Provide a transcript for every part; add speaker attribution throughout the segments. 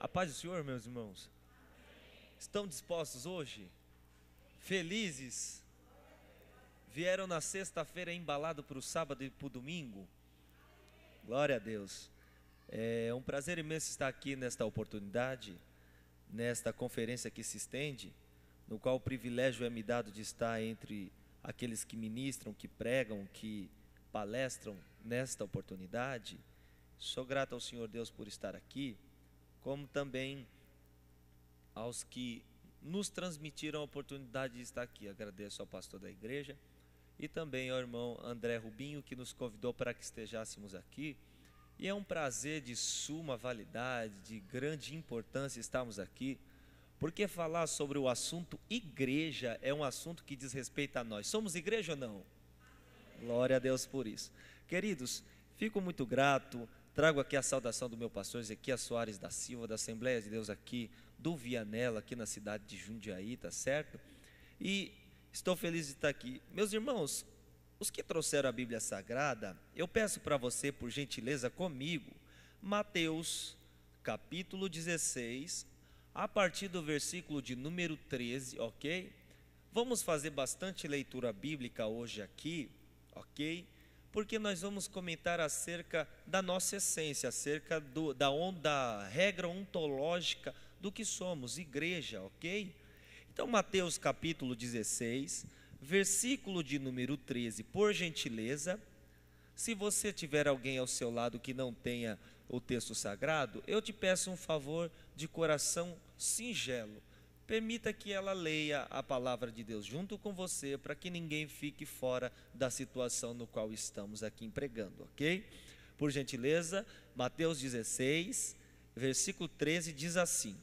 Speaker 1: A paz do Senhor, meus irmãos. Estão dispostos hoje? Felizes? Vieram na sexta-feira embalado para o sábado e para o domingo? Glória a Deus. É um prazer imenso estar aqui nesta oportunidade, nesta conferência que se estende, no qual o privilégio é me dado de estar entre aqueles que ministram, que pregam, que palestram nesta oportunidade. Sou grato ao Senhor Deus por estar aqui como também aos que nos transmitiram a oportunidade de estar aqui. Agradeço ao pastor da igreja e também ao irmão André Rubinho, que nos convidou para que estejássemos aqui. E é um prazer de suma validade, de grande importância estarmos aqui, porque falar sobre o assunto igreja é um assunto que diz respeito a nós. Somos igreja ou não? Glória a Deus por isso. Queridos, fico muito grato Trago aqui a saudação do meu pastor Ezequiel Soares da Silva, da Assembleia de Deus aqui do Vianela, aqui na cidade de Jundiaí, tá certo? E estou feliz de estar aqui. Meus irmãos, os que trouxeram a Bíblia Sagrada, eu peço para você, por gentileza, comigo, Mateus, capítulo 16, a partir do versículo de número 13, ok? Vamos fazer bastante leitura bíblica hoje aqui, ok? porque nós vamos comentar acerca da nossa essência, acerca do, da onda regra ontológica do que somos, igreja, ok? Então, Mateus capítulo 16, versículo de número 13, por gentileza. Se você tiver alguém ao seu lado que não tenha o texto sagrado, eu te peço um favor de coração singelo. Permita que ela leia a palavra de Deus junto com você, para que ninguém fique fora da situação no qual estamos aqui empregando, ok? Por gentileza, Mateus 16, versículo 13 diz assim: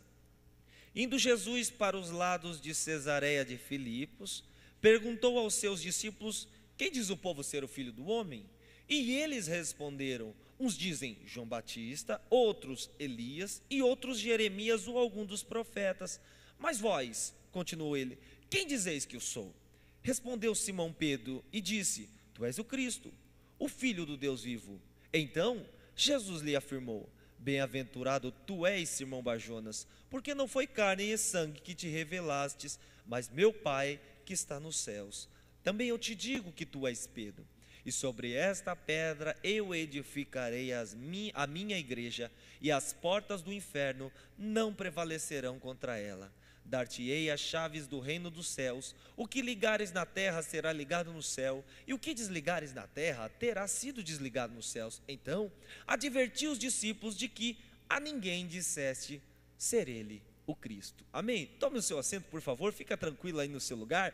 Speaker 1: Indo Jesus para os lados de Cesareia de Filipos, perguntou aos seus discípulos: Quem diz o povo ser o filho do homem? E eles responderam: Uns dizem João Batista, outros Elias e outros Jeremias ou algum dos profetas. Mas vós, continuou ele, quem dizeis que eu sou? Respondeu Simão Pedro e disse: Tu és o Cristo, o Filho do Deus vivo. Então Jesus lhe afirmou: Bem-aventurado tu és, Simão Bajonas, porque não foi carne e sangue que te revelastes, mas meu Pai que está nos céus. Também eu te digo que tu és Pedro, e sobre esta pedra eu edificarei mi a minha igreja, e as portas do inferno não prevalecerão contra ela. Dar-te-ei as chaves do reino dos céus. O que ligares na terra será ligado no céu, e o que desligares na terra terá sido desligado nos céus. Então, adverti os discípulos de que a ninguém disseste ser ele o Cristo. Amém? Tome o seu assento, por favor, fica tranquilo aí no seu lugar,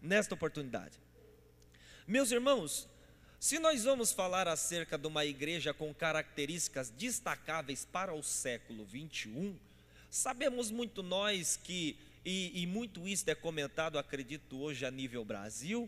Speaker 1: nesta oportunidade. Meus irmãos, se nós vamos falar acerca de uma igreja com características destacáveis para o século 21, Sabemos muito nós que, e, e muito isso é comentado, acredito, hoje a nível Brasil,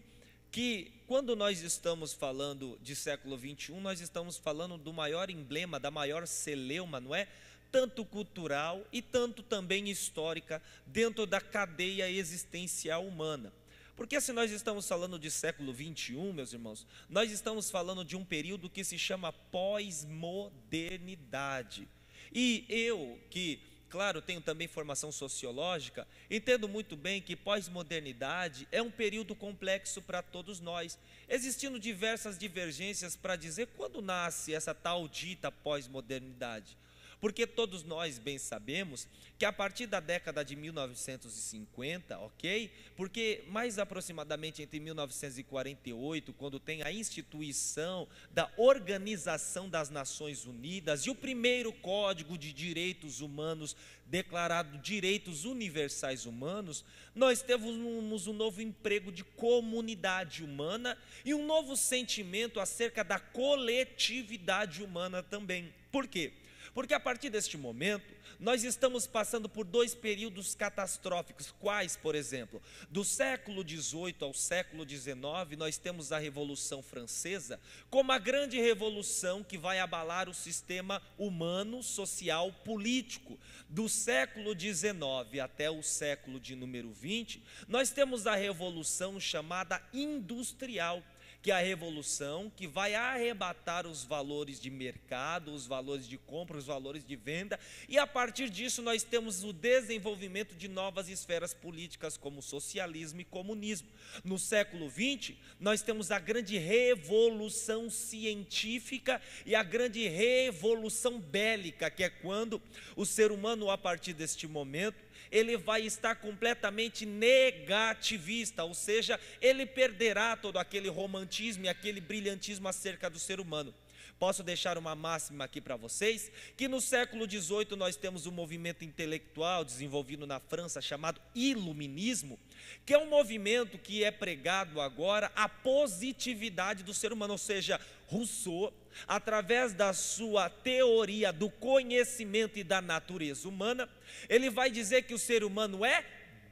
Speaker 1: que quando nós estamos falando de século XXI, nós estamos falando do maior emblema, da maior celeuma, não é? Tanto cultural e tanto também histórica dentro da cadeia existencial humana. Porque se nós estamos falando de século XXI, meus irmãos, nós estamos falando de um período que se chama pós-modernidade. E eu que claro, tenho também formação sociológica, entendo muito bem que pós-modernidade é um período complexo para todos nós, existindo diversas divergências para dizer quando nasce essa tal dita pós-modernidade. Porque todos nós bem sabemos que a partir da década de 1950, ok? Porque mais aproximadamente entre 1948, quando tem a instituição da Organização das Nações Unidas e o primeiro Código de Direitos Humanos declarado direitos universais humanos, nós temos um novo emprego de comunidade humana e um novo sentimento acerca da coletividade humana também. Por quê? Porque a partir deste momento, nós estamos passando por dois períodos catastróficos, quais, por exemplo, do século XVIII ao século XIX, nós temos a Revolução Francesa como a grande revolução que vai abalar o sistema humano, social, político. Do século XIX até o século de número 20, nós temos a revolução chamada industrial que a revolução que vai arrebatar os valores de mercado, os valores de compra, os valores de venda, e a partir disso nós temos o desenvolvimento de novas esferas políticas como socialismo e comunismo. No século XX, nós temos a grande revolução científica e a grande revolução bélica, que é quando o ser humano a partir deste momento ele vai estar completamente negativista, ou seja, ele perderá todo aquele romantismo e aquele brilhantismo acerca do ser humano. Posso deixar uma máxima aqui para vocês: que no século XVIII nós temos um movimento intelectual desenvolvido na França chamado Iluminismo, que é um movimento que é pregado agora a positividade do ser humano, ou seja, Rousseau através da sua teoria do conhecimento e da natureza humana, ele vai dizer que o ser humano é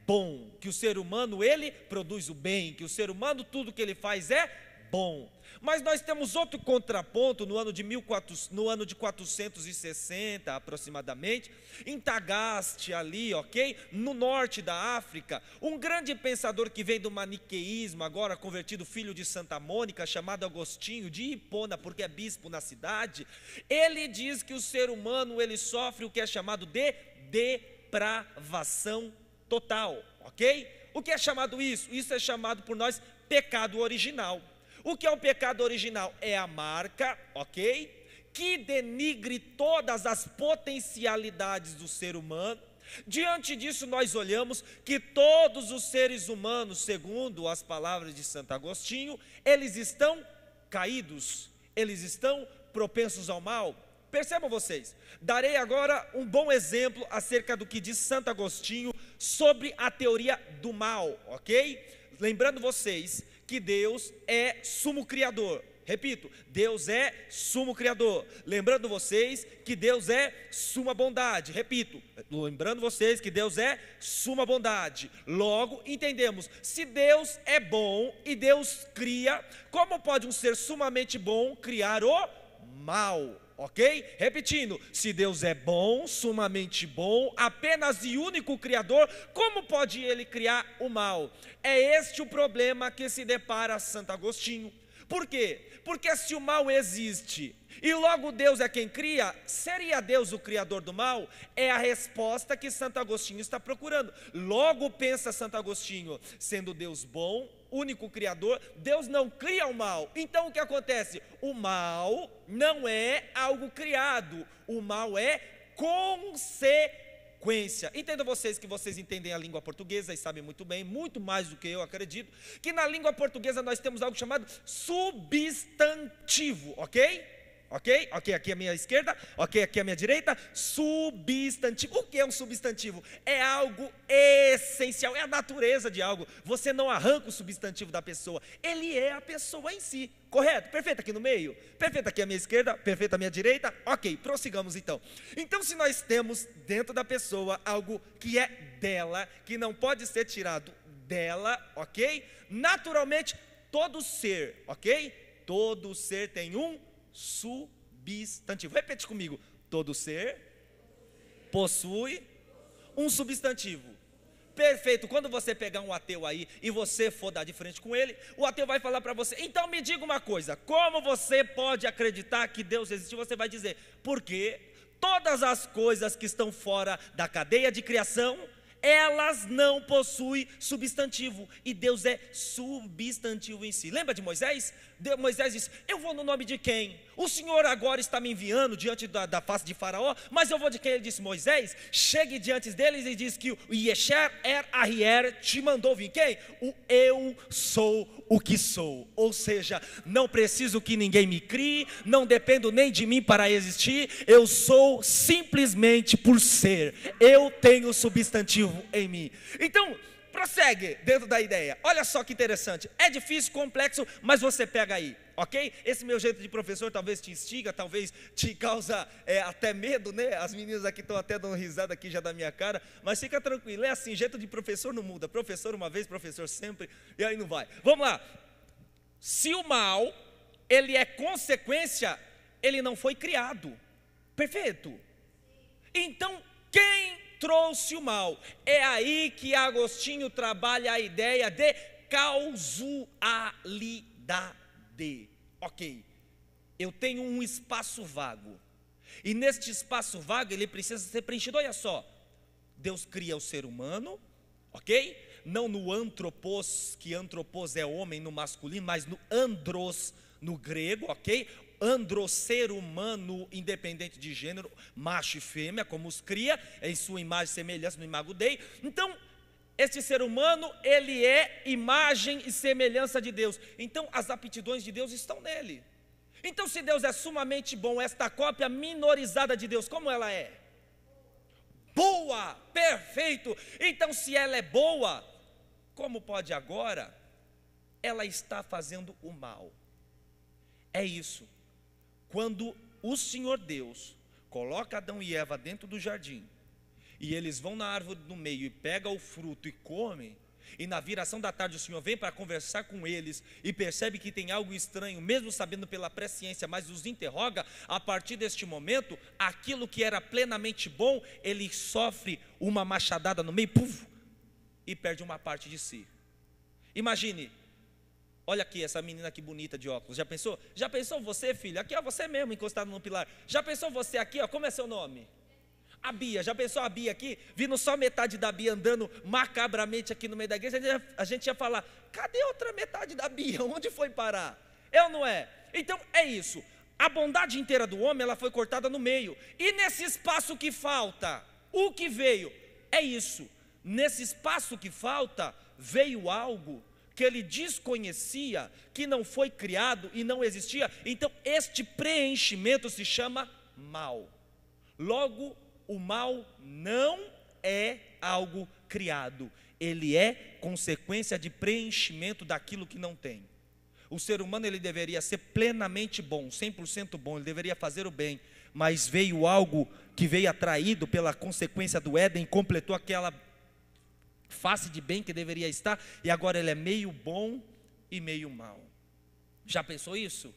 Speaker 1: bom, que o ser humano ele produz o bem, que o ser humano tudo que ele faz é bom. Mas nós temos outro contraponto no ano de, 14, no ano de 460 aproximadamente, em Tagaste, ali, ok? No norte da África, um grande pensador que vem do maniqueísmo, agora convertido filho de Santa Mônica, chamado Agostinho de Hipona, porque é bispo na cidade, ele diz que o ser humano ele sofre o que é chamado de depravação total, ok? O que é chamado isso? Isso é chamado por nós pecado original. O que é o pecado original? É a marca, ok? Que denigre todas as potencialidades do ser humano. Diante disso, nós olhamos que todos os seres humanos, segundo as palavras de Santo Agostinho, eles estão caídos, eles estão propensos ao mal. Percebam vocês, darei agora um bom exemplo acerca do que diz Santo Agostinho sobre a teoria do mal, ok? Lembrando vocês que Deus é sumo criador. Repito, Deus é sumo criador. Lembrando vocês que Deus é suma bondade. Repito, lembrando vocês que Deus é suma bondade. Logo entendemos, se Deus é bom e Deus cria, como pode um ser sumamente bom criar o mal? ok? Repetindo, se Deus é bom, sumamente bom, apenas e único Criador, como pode ele criar o mal? É este o problema que se depara Santo Agostinho. Por quê? Porque se o mal existe e logo Deus é quem cria, seria Deus o criador do mal? É a resposta que Santo Agostinho está procurando. Logo pensa Santo Agostinho, sendo Deus bom, único Criador, Deus não cria o mal. Então o que acontece? O mal não é algo criado, o mal é consequência. Entendo vocês que vocês entendem a língua portuguesa e sabem muito bem, muito mais do que eu acredito, que na língua portuguesa nós temos algo chamado substantivo, ok? ok? Ok, aqui a minha esquerda, ok, aqui a minha direita. Substantivo. O que é um substantivo? É algo essencial, é a natureza de algo. Você não arranca o substantivo da pessoa, ele é a pessoa em si, correto? Perfeito aqui no meio, perfeito aqui à minha esquerda, perfeito à minha direita, ok, prossigamos então. Então, se nós temos dentro da pessoa algo que é dela, que não pode ser tirado dela, ok? Naturalmente, todo ser, ok? Todo ser tem um substantivo. Repete comigo: todo ser possui um substantivo. Perfeito. Quando você pegar um ateu aí e você for dar de frente com ele, o ateu vai falar para você: "Então me diga uma coisa, como você pode acreditar que Deus existe?" Você vai dizer: "Porque todas as coisas que estão fora da cadeia de criação, elas não possuem substantivo, e Deus é substantivo em si. Lembra de Moisés? Moisés disse: Eu vou no nome de quem? O Senhor agora está me enviando diante da, da face de Faraó, mas eu vou de quem? Ele disse: Moisés, chegue diante deles e diz que o Yesher Er Arier te mandou vir quem? O eu sou o que sou. Ou seja, não preciso que ninguém me crie, não dependo nem de mim para existir, eu sou simplesmente por ser. Eu tenho substantivo em mim. Então, prossegue dentro da ideia. Olha só que interessante. É difícil, complexo, mas você pega aí, ok? Esse meu jeito de professor talvez te instiga, talvez te causa é, até medo, né? As meninas aqui estão até dando risada aqui já da minha cara, mas fica tranquilo, é assim, jeito de professor não muda. Professor uma vez, professor sempre, e aí não vai. Vamos lá. Se o mal, ele é consequência, ele não foi criado. Perfeito. Então, quem trouxe o mal. É aí que Agostinho trabalha a ideia de causalidade. Ok, eu tenho um espaço vago. E neste espaço vago ele precisa ser preenchido. Olha só, Deus cria o ser humano, ok? Não no antropos, que antropos é homem no masculino, mas no andros no grego, ok? andro ser humano, independente de gênero, macho e fêmea, como os cria, em sua imagem e semelhança no Imago Dei. Então, este ser humano, ele é imagem e semelhança de Deus. Então, as aptidões de Deus estão nele. Então, se Deus é sumamente bom, esta cópia minorizada de Deus, como ela é? Boa, perfeito. Então, se ela é boa, como pode agora? Ela está fazendo o mal. É isso. Quando o Senhor Deus coloca Adão e Eva dentro do jardim, e eles vão na árvore do meio e pegam o fruto e comem, e na viração da tarde o Senhor vem para conversar com eles e percebe que tem algo estranho, mesmo sabendo pela presciência, mas os interroga, a partir deste momento, aquilo que era plenamente bom, ele sofre uma machadada no meio, puf, e perde uma parte de si. Imagine, Olha aqui, essa menina que bonita de óculos. Já pensou? Já pensou você, filho? Aqui, é você mesmo encostado no pilar. Já pensou você aqui, ó? Como é seu nome? A Bia, já pensou a Bia aqui? Vindo só metade da Bia andando macabramente aqui no meio da igreja, a gente, ia, a gente ia falar: cadê outra metade da Bia? Onde foi parar? É ou não é? Então é isso. A bondade inteira do homem ela foi cortada no meio. E nesse espaço que falta, o que veio? É isso. Nesse espaço que falta, veio algo que ele desconhecia, que não foi criado e não existia. Então, este preenchimento se chama mal. Logo, o mal não é algo criado, ele é consequência de preenchimento daquilo que não tem. O ser humano ele deveria ser plenamente bom, 100% bom, ele deveria fazer o bem, mas veio algo que veio atraído pela consequência do Éden, completou aquela face de bem que deveria estar, e agora ele é meio bom e meio mal. Já pensou isso?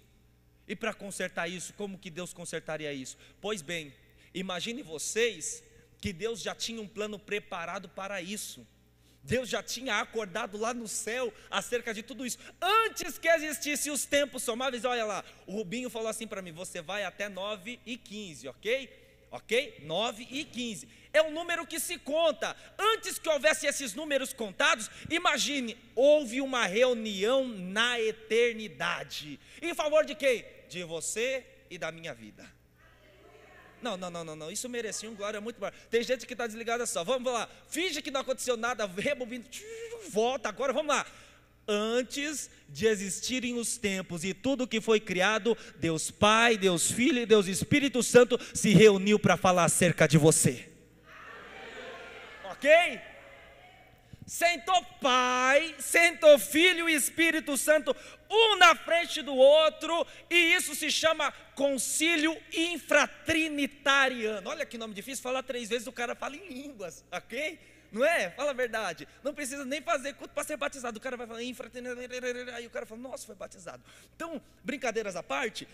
Speaker 1: E para consertar isso, como que Deus consertaria isso? Pois bem, imagine vocês que Deus já tinha um plano preparado para isso. Deus já tinha acordado lá no céu acerca de tudo isso. Antes que existissem os tempos somáveis, olha lá, o Rubinho falou assim para mim: você vai até 9 e 15, ok? Ok? 9 e 15 é um número que se conta. Antes que houvesse esses números contados, imagine, houve uma reunião na eternidade. Em favor de quem? De você e da minha vida. Não, não, não, não, não. Isso merecia um glória muito maior. Tem gente que está desligada só. Vamos lá. Finge que não aconteceu nada, rebobina, volta agora, vamos lá. Antes de existirem os tempos e tudo que foi criado, Deus Pai, Deus Filho e Deus Espírito Santo se reuniu para falar acerca de você quem? Sentou Pai, sentou Filho e Espírito Santo, um na frente do outro, e isso se chama concílio infratrinitariano. Olha que nome difícil, falar três vezes o cara fala em línguas, ok? Não é? Fala a verdade. Não precisa nem fazer culto para ser batizado. O cara vai falar infratrinitariano, aí o cara fala, nossa, foi batizado. Então, brincadeiras à parte,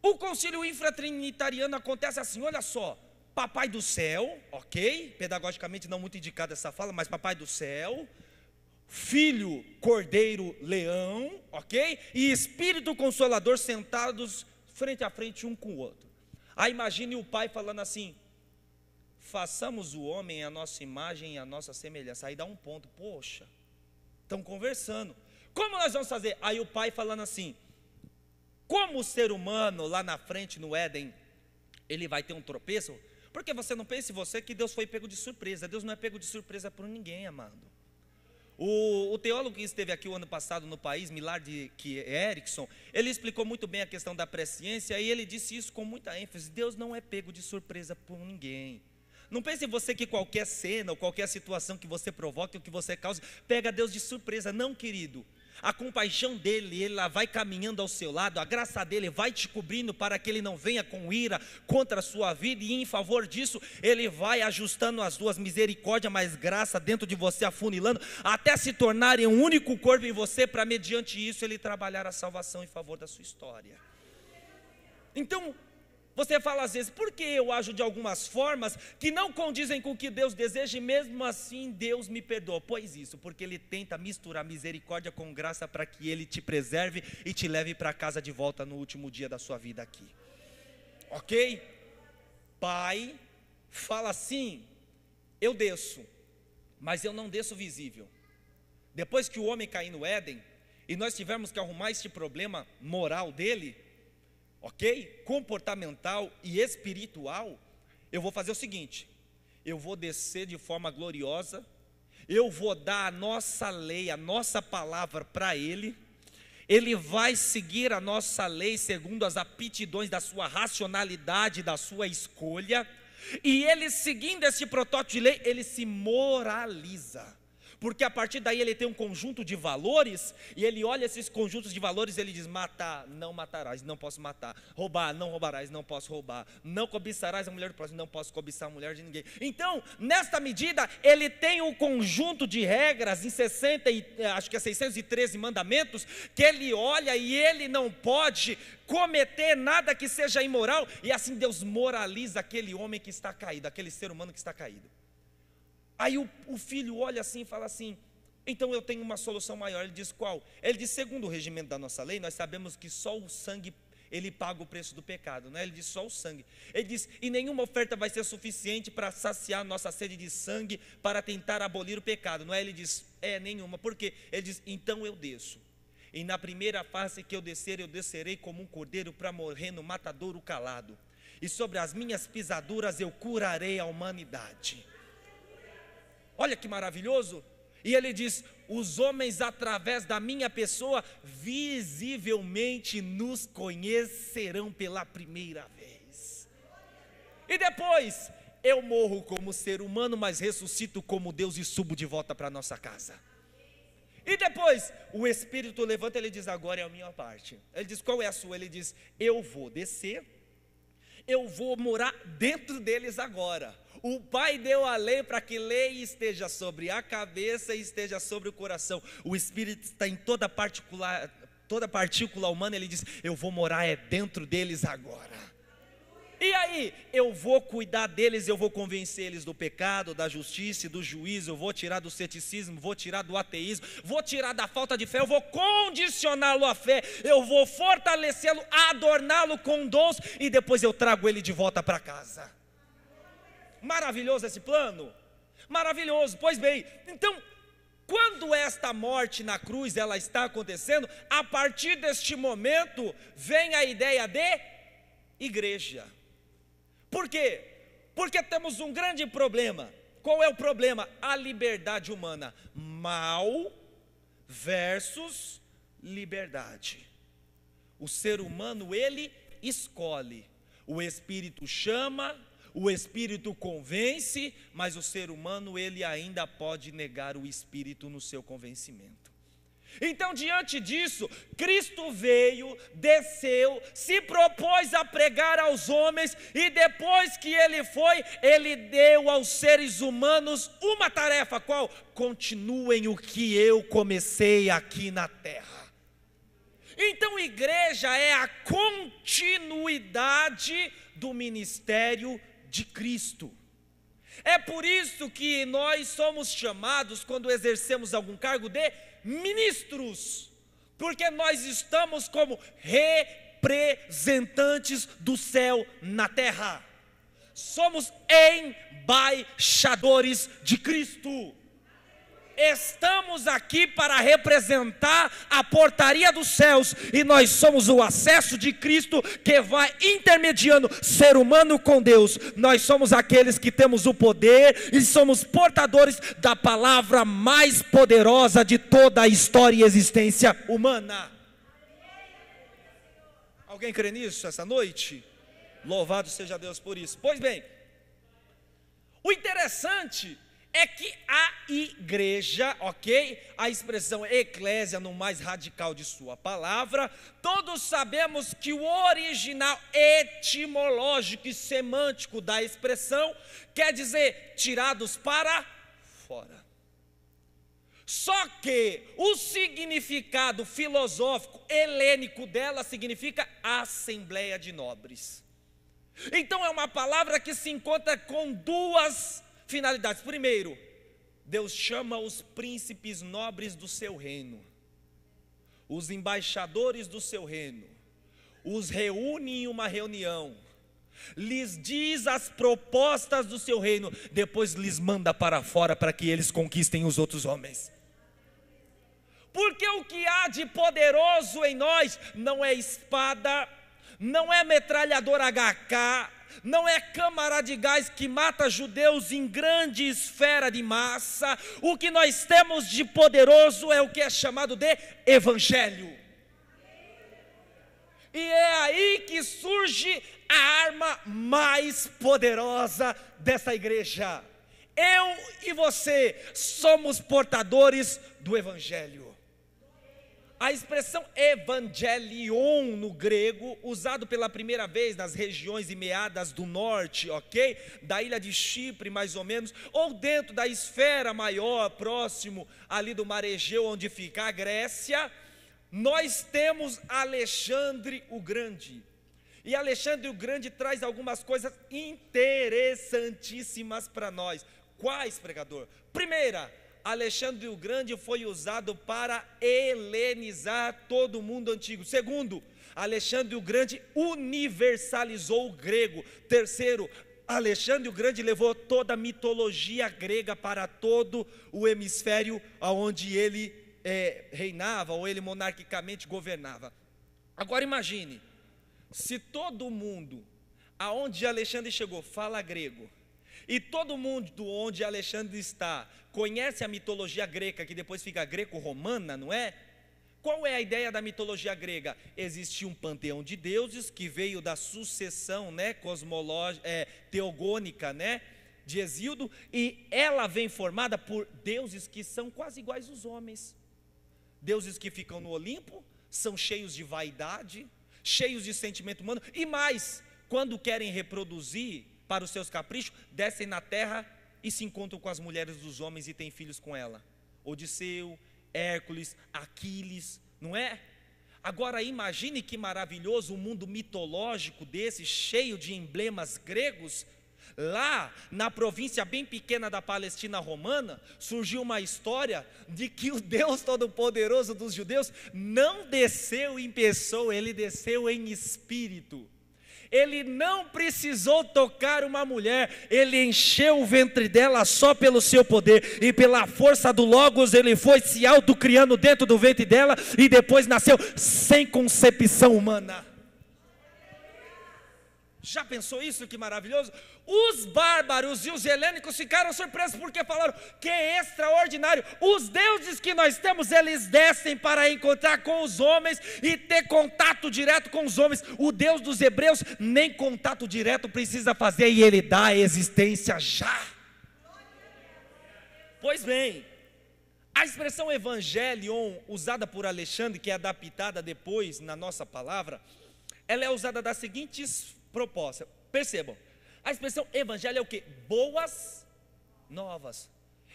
Speaker 1: o concílio infratrinitariano acontece assim, olha só. Papai do céu, ok? Pedagogicamente não muito indicada essa fala, mas papai do céu, filho, cordeiro, leão, ok? E espírito consolador sentados frente a frente um com o outro. Aí imagine o pai falando assim: façamos o homem a nossa imagem e a nossa semelhança. Aí dá um ponto, poxa, estão conversando. Como nós vamos fazer? Aí o pai falando assim: como o ser humano lá na frente no Éden, ele vai ter um tropeço, porque você não pensa em você que Deus foi pego de surpresa. Deus não é pego de surpresa por ninguém, amado. O, o teólogo que esteve aqui o ano passado no país, Milard que é Erickson, ele explicou muito bem a questão da presciência e ele disse isso com muita ênfase. Deus não é pego de surpresa por ninguém. Não pense em você que qualquer cena ou qualquer situação que você provoque ou que você cause pega Deus de surpresa. Não, querido a compaixão dele, ela vai caminhando ao seu lado, a graça dele vai te cobrindo para que ele não venha com ira contra a sua vida, e em favor disso, ele vai ajustando as duas, misericórdia mais graça dentro de você, afunilando, até se tornarem um único corpo em você, para mediante isso ele trabalhar a salvação em favor da sua história. Então, você fala às vezes, por que eu ajo de algumas formas que não condizem com o que Deus deseja e mesmo assim Deus me perdoa? Pois isso, porque Ele tenta misturar misericórdia com graça para que Ele te preserve e te leve para casa de volta no último dia da sua vida aqui. Ok? Pai fala assim: eu desço, mas eu não desço visível. Depois que o homem cair no Éden e nós tivermos que arrumar este problema moral dele, ok? Comportamental e espiritual, eu vou fazer o seguinte: eu vou descer de forma gloriosa, eu vou dar a nossa lei, a nossa palavra para ele. Ele vai seguir a nossa lei segundo as aptidões da sua racionalidade, da sua escolha. E ele seguindo esse protótipo de lei, ele se moraliza. Porque a partir daí ele tem um conjunto de valores e ele olha esses conjuntos de valores e ele diz: matar, não matarás, não posso matar. Roubar, não roubarás, não posso roubar. Não cobiçarás a mulher do próximo, não posso cobiçar a mulher de ninguém. Então, nesta medida, ele tem um conjunto de regras em 60 e, eh, acho que é 613 mandamentos que ele olha e ele não pode cometer nada que seja imoral e assim Deus moraliza aquele homem que está caído, aquele ser humano que está caído. Aí o, o filho olha assim e fala assim: então eu tenho uma solução maior. Ele diz qual? Ele diz: segundo o regimento da nossa lei, nós sabemos que só o sangue ele paga o preço do pecado, né? Ele diz só o sangue. Ele diz: "E nenhuma oferta vai ser suficiente para saciar nossa sede de sangue, para tentar abolir o pecado". Não é? Ele diz: "É nenhuma". Por quê? Ele diz: "Então eu desço". E na primeira face que eu descer, eu descerei como um cordeiro para morrer no matadouro calado. E sobre as minhas pisaduras eu curarei a humanidade. Olha que maravilhoso! E ele diz: os homens, através da minha pessoa, visivelmente nos conhecerão pela primeira vez. E depois, eu morro como ser humano, mas ressuscito como Deus e subo de volta para nossa casa. E depois, o Espírito levanta, ele diz: Agora é a minha parte. Ele diz: Qual é a sua? Ele diz: Eu vou descer, eu vou morar dentro deles agora. O Pai deu a lei para que lei esteja sobre a cabeça e esteja sobre o coração. O Espírito está em toda particular, toda partícula humana, ele diz: Eu vou morar é dentro deles agora. E aí, eu vou cuidar deles, eu vou convencer eles do pecado, da justiça, do juízo, eu vou tirar do ceticismo, vou tirar do ateísmo, vou tirar da falta de fé, eu vou condicioná-lo à fé, eu vou fortalecê-lo, adorná-lo com dons e depois eu trago ele de volta para casa maravilhoso esse plano? Maravilhoso, pois bem. Então, quando esta morte na cruz ela está acontecendo, a partir deste momento vem a ideia de igreja. Por quê? Porque temos um grande problema. Qual é o problema? A liberdade humana. Mal versus liberdade. O ser humano ele escolhe. O espírito chama, o espírito convence, mas o ser humano ele ainda pode negar o espírito no seu convencimento. Então, diante disso, Cristo veio, desceu, se propôs a pregar aos homens, e depois que ele foi, ele deu aos seres humanos uma tarefa: qual? Continuem o que eu comecei aqui na terra. Então, igreja é a continuidade do ministério de Cristo. É por isso que nós somos chamados, quando exercemos algum cargo, de ministros, porque nós estamos como representantes do céu na terra, somos embaixadores de Cristo. Estamos aqui para representar a portaria dos céus e nós somos o acesso de Cristo que vai intermediando ser humano com Deus. Nós somos aqueles que temos o poder e somos portadores da palavra mais poderosa de toda a história e existência humana. Alguém crê nisso essa noite? Louvado seja Deus por isso. Pois bem, o interessante é que a igreja, ok? A expressão eclésia, no mais radical de sua palavra, todos sabemos que o original etimológico e semântico da expressão quer dizer tirados para fora. Só que o significado filosófico helênico dela significa Assembleia de Nobres. Então é uma palavra que se encontra com duas finalidades. Primeiro, Deus chama os príncipes nobres do seu reino, os embaixadores do seu reino, os reúne em uma reunião, lhes diz as propostas do seu reino, depois lhes manda para fora para que eles conquistem os outros homens. Porque o que há de poderoso em nós não é espada, não é metralhador HK, não é câmara de gás que mata judeus em grande esfera de massa. O que nós temos de poderoso é o que é chamado de evangelho. E é aí que surge a arma mais poderosa dessa igreja. Eu e você somos portadores do evangelho. A expressão evangelion no grego, usado pela primeira vez nas regiões e meadas do norte, ok? Da ilha de Chipre, mais ou menos, ou dentro da esfera maior, próximo ali do mar Egeu, onde fica a Grécia, nós temos Alexandre o Grande. E Alexandre o Grande traz algumas coisas interessantíssimas para nós. Quais, pregador? Primeira, Alexandre o Grande foi usado para helenizar todo o mundo antigo. Segundo, Alexandre o Grande universalizou o grego. Terceiro, Alexandre o Grande levou toda a mitologia grega para todo o hemisfério aonde ele é, reinava ou ele monarquicamente governava. Agora imagine, se todo mundo aonde Alexandre chegou fala grego, e todo mundo onde Alexandre está conhece a mitologia grega, que depois fica greco-romana, não é? Qual é a ideia da mitologia grega? Existe um panteão de deuses que veio da sucessão né, cosmológica, é, teogônica né, de Exildo, e ela vem formada por deuses que são quase iguais aos homens. Deuses que ficam no Olimpo, são cheios de vaidade, cheios de sentimento humano, e mais, quando querem reproduzir para os seus caprichos, descem na terra e se encontram com as mulheres dos homens e têm filhos com ela. Odisseu, Hércules, Aquiles, não é? Agora imagine que maravilhoso o um mundo mitológico desse, cheio de emblemas gregos. Lá, na província bem pequena da Palestina romana, surgiu uma história de que o Deus Todo-Poderoso dos judeus não desceu em pessoa, ele desceu em espírito ele não precisou tocar uma mulher, ele encheu o ventre dela só pelo seu poder, e pela força do Logos, ele foi se autocriando dentro do ventre dela, e depois nasceu sem concepção humana. Já pensou isso? Que maravilhoso! Os bárbaros e os helênicos ficaram surpresos porque falaram: que é extraordinário! Os deuses que nós temos, eles descem para encontrar com os homens e ter contato direto com os homens. O Deus dos hebreus nem contato direto precisa fazer e ele dá a existência já. Pois bem, a expressão evangelion, usada por Alexandre, que é adaptada depois na nossa palavra, ela é usada das seguintes proposta. Percebam, a expressão evangelho é o que? Boas novas.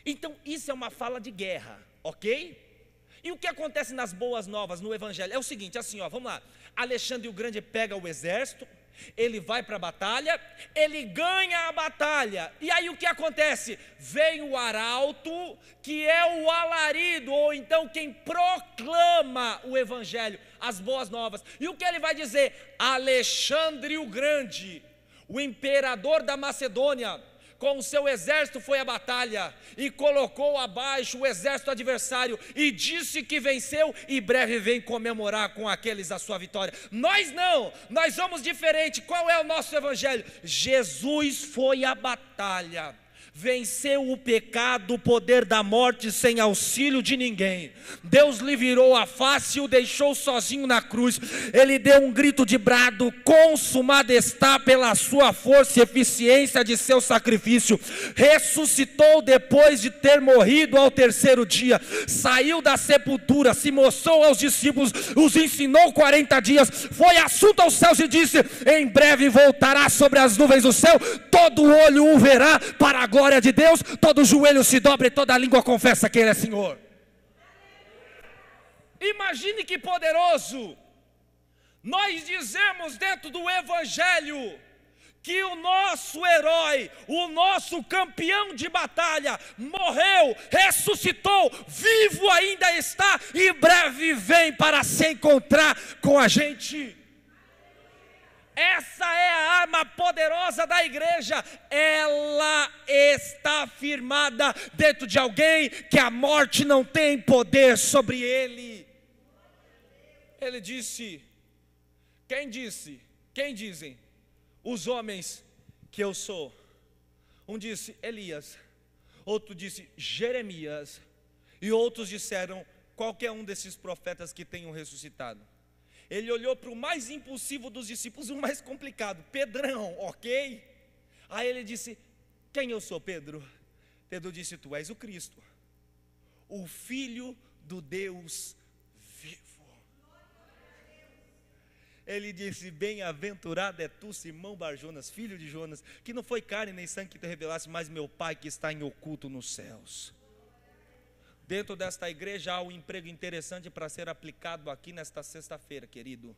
Speaker 1: Então, isso é uma fala de guerra, ok? E o que acontece nas boas novas no evangelho? É o seguinte, assim, ó, vamos lá. Alexandre o Grande pega o exército, ele vai para a batalha, ele ganha a batalha. E aí o que acontece? Vem o arauto, que é o alarido, ou então quem proclama o evangelho as boas novas. E o que ele vai dizer? Alexandre o Grande, o imperador da Macedônia, com o seu exército foi à batalha e colocou abaixo o exército adversário e disse que venceu e breve vem comemorar com aqueles a sua vitória. Nós não, nós somos diferente. Qual é o nosso evangelho? Jesus foi à batalha venceu o pecado, o poder da morte, sem auxílio de ninguém. Deus lhe virou a face e o deixou sozinho na cruz. Ele deu um grito de brado: consumado está pela sua força e eficiência de seu sacrifício. Ressuscitou depois de ter morrido ao terceiro dia, saiu da sepultura, se mostrou aos discípulos, os ensinou 40 dias, foi assunto aos céus e disse: Em breve voltará sobre as nuvens do céu, todo olho o verá para a glória glória de Deus, todo joelho se dobra e toda língua confessa que Ele é Senhor. Imagine que poderoso nós dizemos dentro do Evangelho que o nosso herói, o nosso campeão de batalha, morreu, ressuscitou, vivo ainda está e breve vem para se encontrar com a gente. Essa é a arma poderosa da igreja. Ela está firmada dentro de alguém que a morte não tem poder sobre ele. Ele disse: Quem disse? Quem dizem? Os homens que eu sou. Um disse Elias, outro disse Jeremias, e outros disseram qualquer um desses profetas que tenham ressuscitado. Ele olhou para o mais impulsivo dos discípulos, o mais complicado, Pedrão, ok? Aí ele disse: Quem eu sou, Pedro? Pedro disse: Tu és o Cristo, o Filho do Deus vivo. Ele disse: Bem-aventurado é tu, Simão Barjonas, filho de Jonas, que não foi carne nem sangue que te revelasse, mas meu Pai que está em oculto nos céus dentro desta igreja há um emprego interessante para ser aplicado aqui nesta sexta-feira, querido.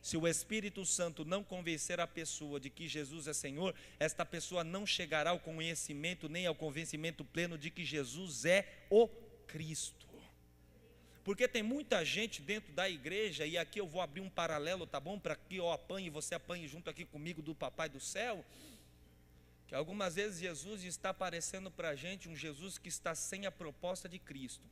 Speaker 1: Se o Espírito Santo não convencer a pessoa de que Jesus é Senhor, esta pessoa não chegará ao conhecimento nem ao convencimento pleno de que Jesus é o Cristo. Porque tem muita gente dentro da igreja, e aqui eu vou abrir um paralelo, tá bom? Para que eu apanhe, você apanhe junto aqui comigo do Papai do Céu que algumas vezes Jesus está aparecendo para a gente um Jesus que está sem a proposta de Cristo.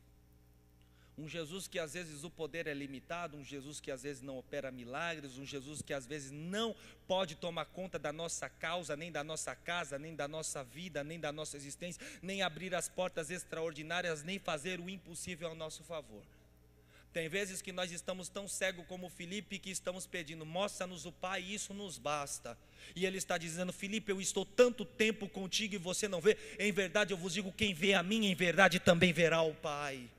Speaker 1: Um Jesus que às vezes o poder é limitado, um Jesus que às vezes não opera milagres, um Jesus que às vezes não pode tomar conta da nossa causa, nem da nossa casa, nem da nossa vida, nem da nossa existência, nem abrir as portas extraordinárias, nem fazer o impossível ao nosso favor. Tem vezes que nós estamos tão cegos como Felipe que estamos pedindo: mostra-nos o Pai, e isso nos basta. E ele está dizendo: Filipe, eu estou tanto tempo contigo e você não vê. Em verdade, eu vos digo: quem vê a mim, em verdade também verá o Pai.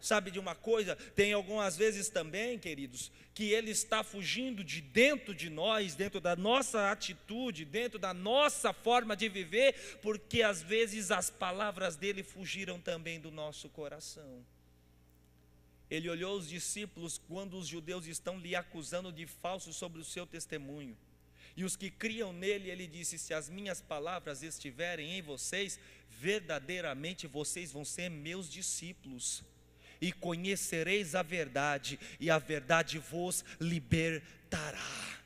Speaker 1: Sabe de uma coisa? Tem algumas vezes também, queridos, que ele está fugindo de dentro de nós, dentro da nossa atitude, dentro da nossa forma de viver, porque às vezes as palavras dele fugiram também do nosso coração. Ele olhou os discípulos quando os judeus estão lhe acusando de falso sobre o seu testemunho e os que criam nele, ele disse: Se as minhas palavras estiverem em vocês, verdadeiramente vocês vão ser meus discípulos, e conhecereis a verdade, e a verdade vos libertará.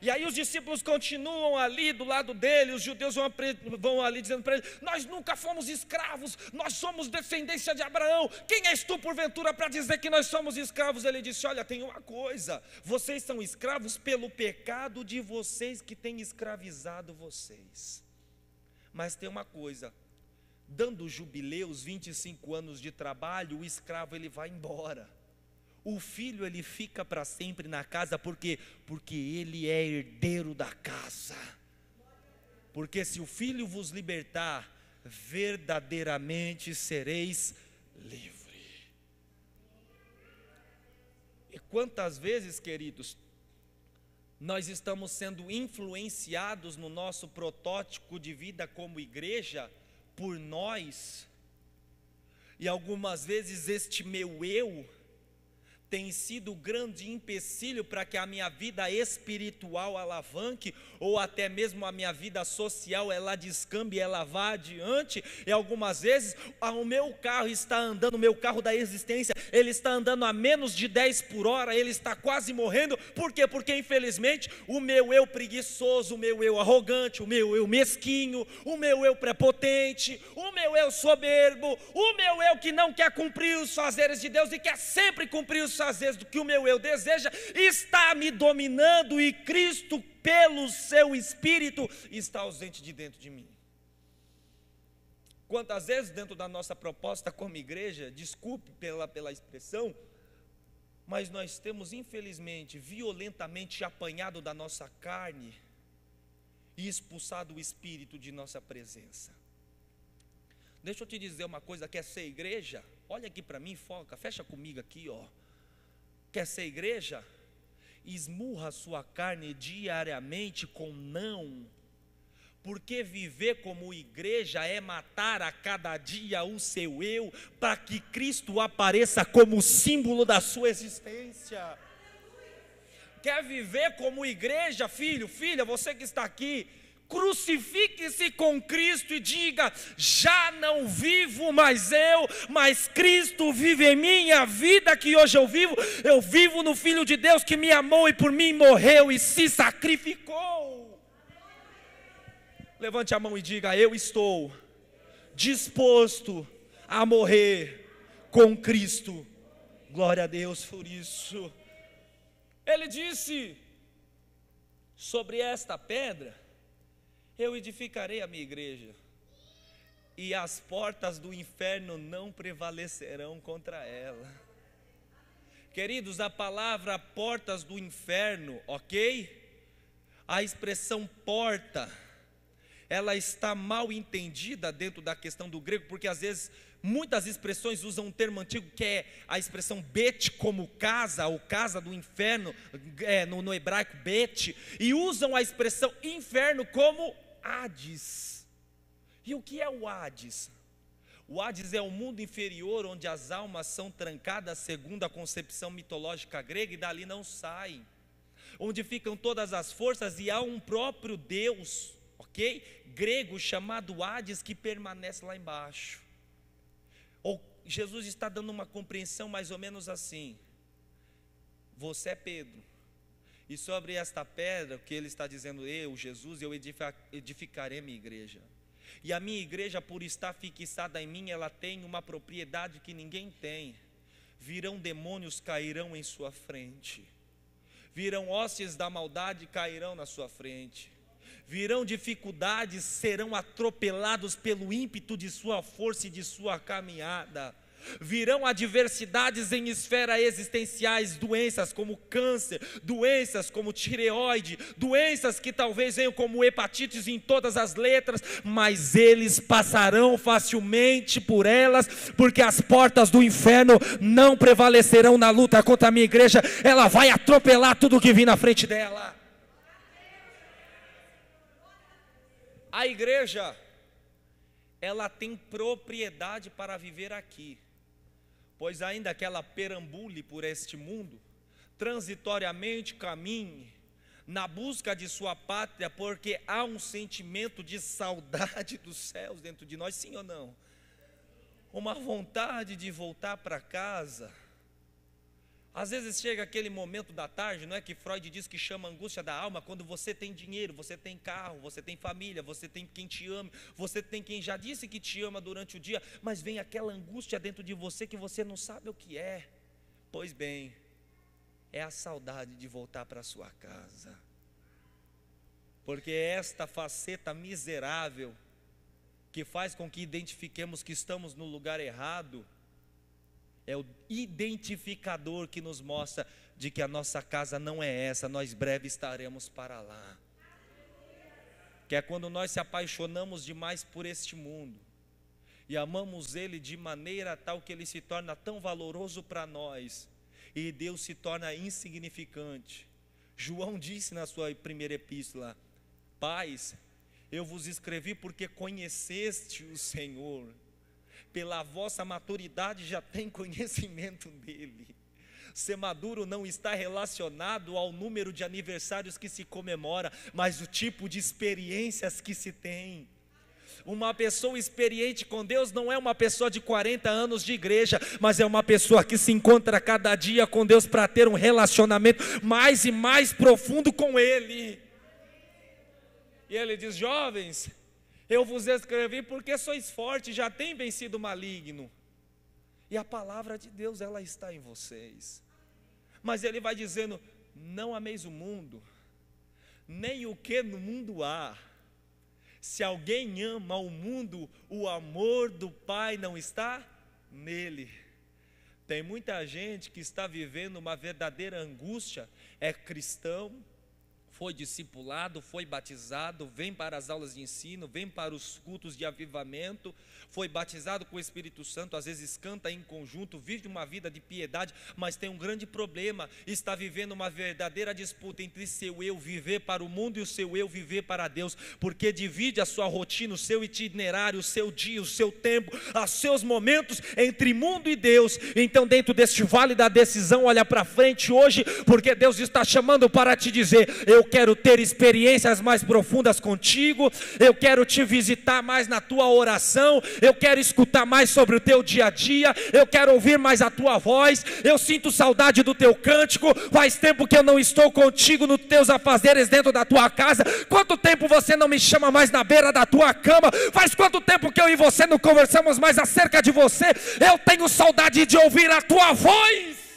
Speaker 1: E aí os discípulos continuam ali do lado dele, os judeus vão, vão ali dizendo para ele: Nós nunca fomos escravos, nós somos descendência de Abraão. Quem és tu, porventura, para dizer que nós somos escravos? Ele disse: Olha, tem uma coisa, vocês são escravos pelo pecado de vocês que tem escravizado vocês. Mas tem uma coisa, dando jubileu, os 25 anos de trabalho, o escravo ele vai embora. O filho ele fica para sempre na casa porque porque ele é herdeiro da casa. Porque se o filho vos libertar, verdadeiramente sereis livre. E quantas vezes, queridos, nós estamos sendo influenciados no nosso protótipo de vida como igreja por nós, e algumas vezes este meu eu tem sido grande empecilho para que a minha vida espiritual alavanque, ou até mesmo a minha vida social ela descambe, ela vá adiante, e algumas vezes ah, o meu carro está andando, o meu carro da existência, ele está andando a menos de 10 por hora, ele está quase morrendo, por quê? Porque infelizmente o meu eu preguiçoso, o meu eu arrogante, o meu eu mesquinho, o meu eu prepotente, o meu eu soberbo, o meu eu que não quer cumprir os fazeres de Deus e quer sempre cumprir os isso às vezes do que o meu eu deseja, está me dominando e Cristo, pelo seu espírito, está ausente de dentro de mim. Quantas vezes, dentro da nossa proposta como igreja, desculpe pela, pela expressão, mas nós temos infelizmente, violentamente apanhado da nossa carne e expulsado o espírito de nossa presença. Deixa eu te dizer uma coisa, quer ser igreja? Olha aqui para mim, foca, fecha comigo aqui, ó. Quer ser igreja? Esmurra sua carne diariamente com não. Porque viver como igreja é matar a cada dia o seu eu, para que Cristo apareça como símbolo da sua existência. Quer viver como igreja, filho, filha, você que está aqui, crucifique-se com Cristo e diga: já não vivo mais eu, mas Cristo vive em mim. A vida que hoje eu vivo, eu vivo no Filho de Deus que me amou e por mim morreu e se sacrificou. Levante a mão e diga: Eu estou disposto a morrer com Cristo. Glória a Deus por isso. Ele disse: Sobre esta pedra eu edificarei a minha igreja, e as portas do inferno não prevalecerão contra ela. Queridos, a palavra portas do inferno, ok? A expressão porta, ela está mal entendida dentro da questão do grego, porque às vezes muitas expressões usam um termo antigo que é a expressão bet como casa, ou casa do inferno, é, no, no hebraico bet, e usam a expressão inferno como Hades. E o que é o Hades? O Hades é o mundo inferior onde as almas são trancadas segundo a concepção mitológica grega e dali não saem. Onde ficam todas as forças e há um próprio Deus, ok? Grego chamado Hades que permanece lá embaixo. Ou Jesus está dando uma compreensão mais ou menos assim: Você é Pedro e sobre esta pedra, o que ele está dizendo, eu, Jesus, eu edificarei minha igreja. E a minha igreja, por estar fixada em mim, ela tem uma propriedade que ninguém tem. Virão demônios, cairão em sua frente. Virão hóspedes da maldade, cairão na sua frente. Virão dificuldades, serão atropelados pelo ímpeto de sua força e de sua caminhada Virão adversidades em esfera existenciais, doenças como câncer, doenças como tireoide, doenças que talvez venham como hepatites em todas as letras, mas eles passarão facilmente por elas, porque as portas do inferno não prevalecerão na luta contra a minha igreja, ela vai atropelar tudo que vem na frente dela. A igreja, ela tem propriedade para viver aqui. Pois ainda que ela perambule por este mundo, transitoriamente caminhe na busca de sua pátria, porque há um sentimento de saudade dos céus dentro de nós, sim ou não? Uma vontade de voltar para casa às vezes chega aquele momento da tarde, não é que Freud diz que chama angústia da alma, quando você tem dinheiro, você tem carro, você tem família, você tem quem te ama, você tem quem já disse que te ama durante o dia, mas vem aquela angústia dentro de você que você não sabe o que é. Pois bem, é a saudade de voltar para sua casa. Porque é esta faceta miserável que faz com que identifiquemos que estamos no lugar errado, é o identificador que nos mostra de que a nossa casa não é essa, nós breve estaremos para lá. Que é quando nós se apaixonamos demais por este mundo e amamos ele de maneira tal que ele se torna tão valoroso para nós e Deus se torna insignificante. João disse na sua primeira epístola: Pais, eu vos escrevi porque conheceste o Senhor pela vossa maturidade já tem conhecimento dele. Ser maduro não está relacionado ao número de aniversários que se comemora, mas o tipo de experiências que se tem. Uma pessoa experiente com Deus não é uma pessoa de 40 anos de igreja, mas é uma pessoa que se encontra cada dia com Deus para ter um relacionamento mais e mais profundo com Ele. E ele diz: Jovens, eu vos escrevi porque sois fortes, já tem vencido o maligno. E a palavra de Deus, ela está em vocês. Mas ele vai dizendo: não ameis o mundo, nem o que no mundo há. Se alguém ama o mundo, o amor do Pai não está nele. Tem muita gente que está vivendo uma verdadeira angústia, é cristão, foi discipulado, foi batizado, vem para as aulas de ensino, vem para os cultos de avivamento, foi batizado com o Espírito Santo, às vezes canta em conjunto, vive uma vida de piedade, mas tem um grande problema, está vivendo uma verdadeira disputa entre seu eu viver para o mundo e o seu eu viver para Deus, porque divide a sua rotina, o seu itinerário, o seu dia, o seu tempo, os seus momentos entre mundo e Deus. Então, dentro deste vale da decisão, olha para frente hoje, porque Deus está chamando para te dizer: eu quero ter experiências mais profundas contigo, eu quero te visitar mais na tua oração, eu quero escutar mais sobre o teu dia a dia, eu quero ouvir mais a tua voz, eu sinto saudade do teu cântico, faz tempo que eu não estou contigo nos teus afazeres dentro da tua casa, quanto tempo você não me chama mais na beira da tua cama, faz quanto tempo que eu e você não conversamos mais acerca de você, eu tenho saudade de ouvir a tua voz.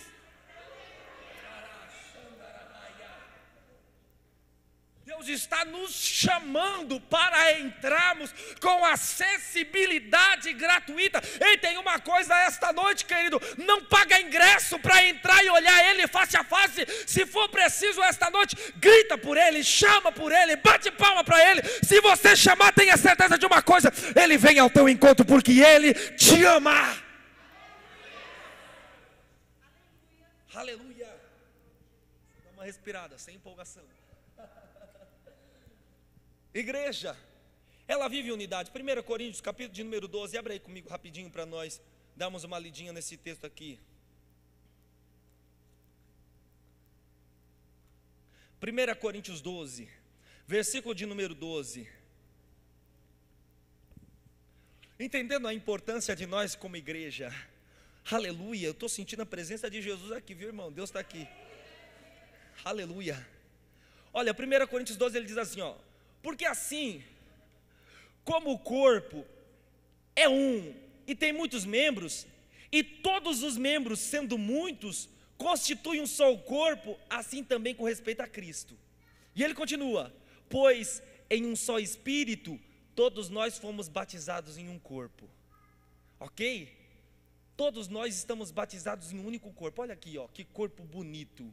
Speaker 1: está nos chamando para entrarmos com acessibilidade gratuita. E tem uma coisa esta noite, querido: não paga ingresso para entrar e olhar Ele face a face. Se for preciso esta noite, grita por Ele, chama por Ele, bate palma para Ele. Se você chamar, tenha certeza de uma coisa: Ele vem ao teu encontro porque Ele te ama. Aleluia. Dá uma respirada, sem empolgação. Igreja, ela vive unidade. 1 Coríntios, capítulo de número 12. Abre aí comigo rapidinho para nós darmos uma lidinha nesse texto aqui. 1 Coríntios 12, versículo de número 12. Entendendo a importância de nós como igreja, aleluia, eu estou sentindo a presença de Jesus aqui, viu irmão? Deus está aqui, aleluia. Olha, 1 Coríntios 12 ele diz assim: ó, porque assim, como o corpo é um e tem muitos membros, e todos os membros, sendo muitos, constituem um só corpo, assim também com respeito a Cristo. E ele continua: Pois em um só espírito todos nós fomos batizados em um corpo. OK? Todos nós estamos batizados em um único corpo. Olha aqui, ó, que corpo bonito.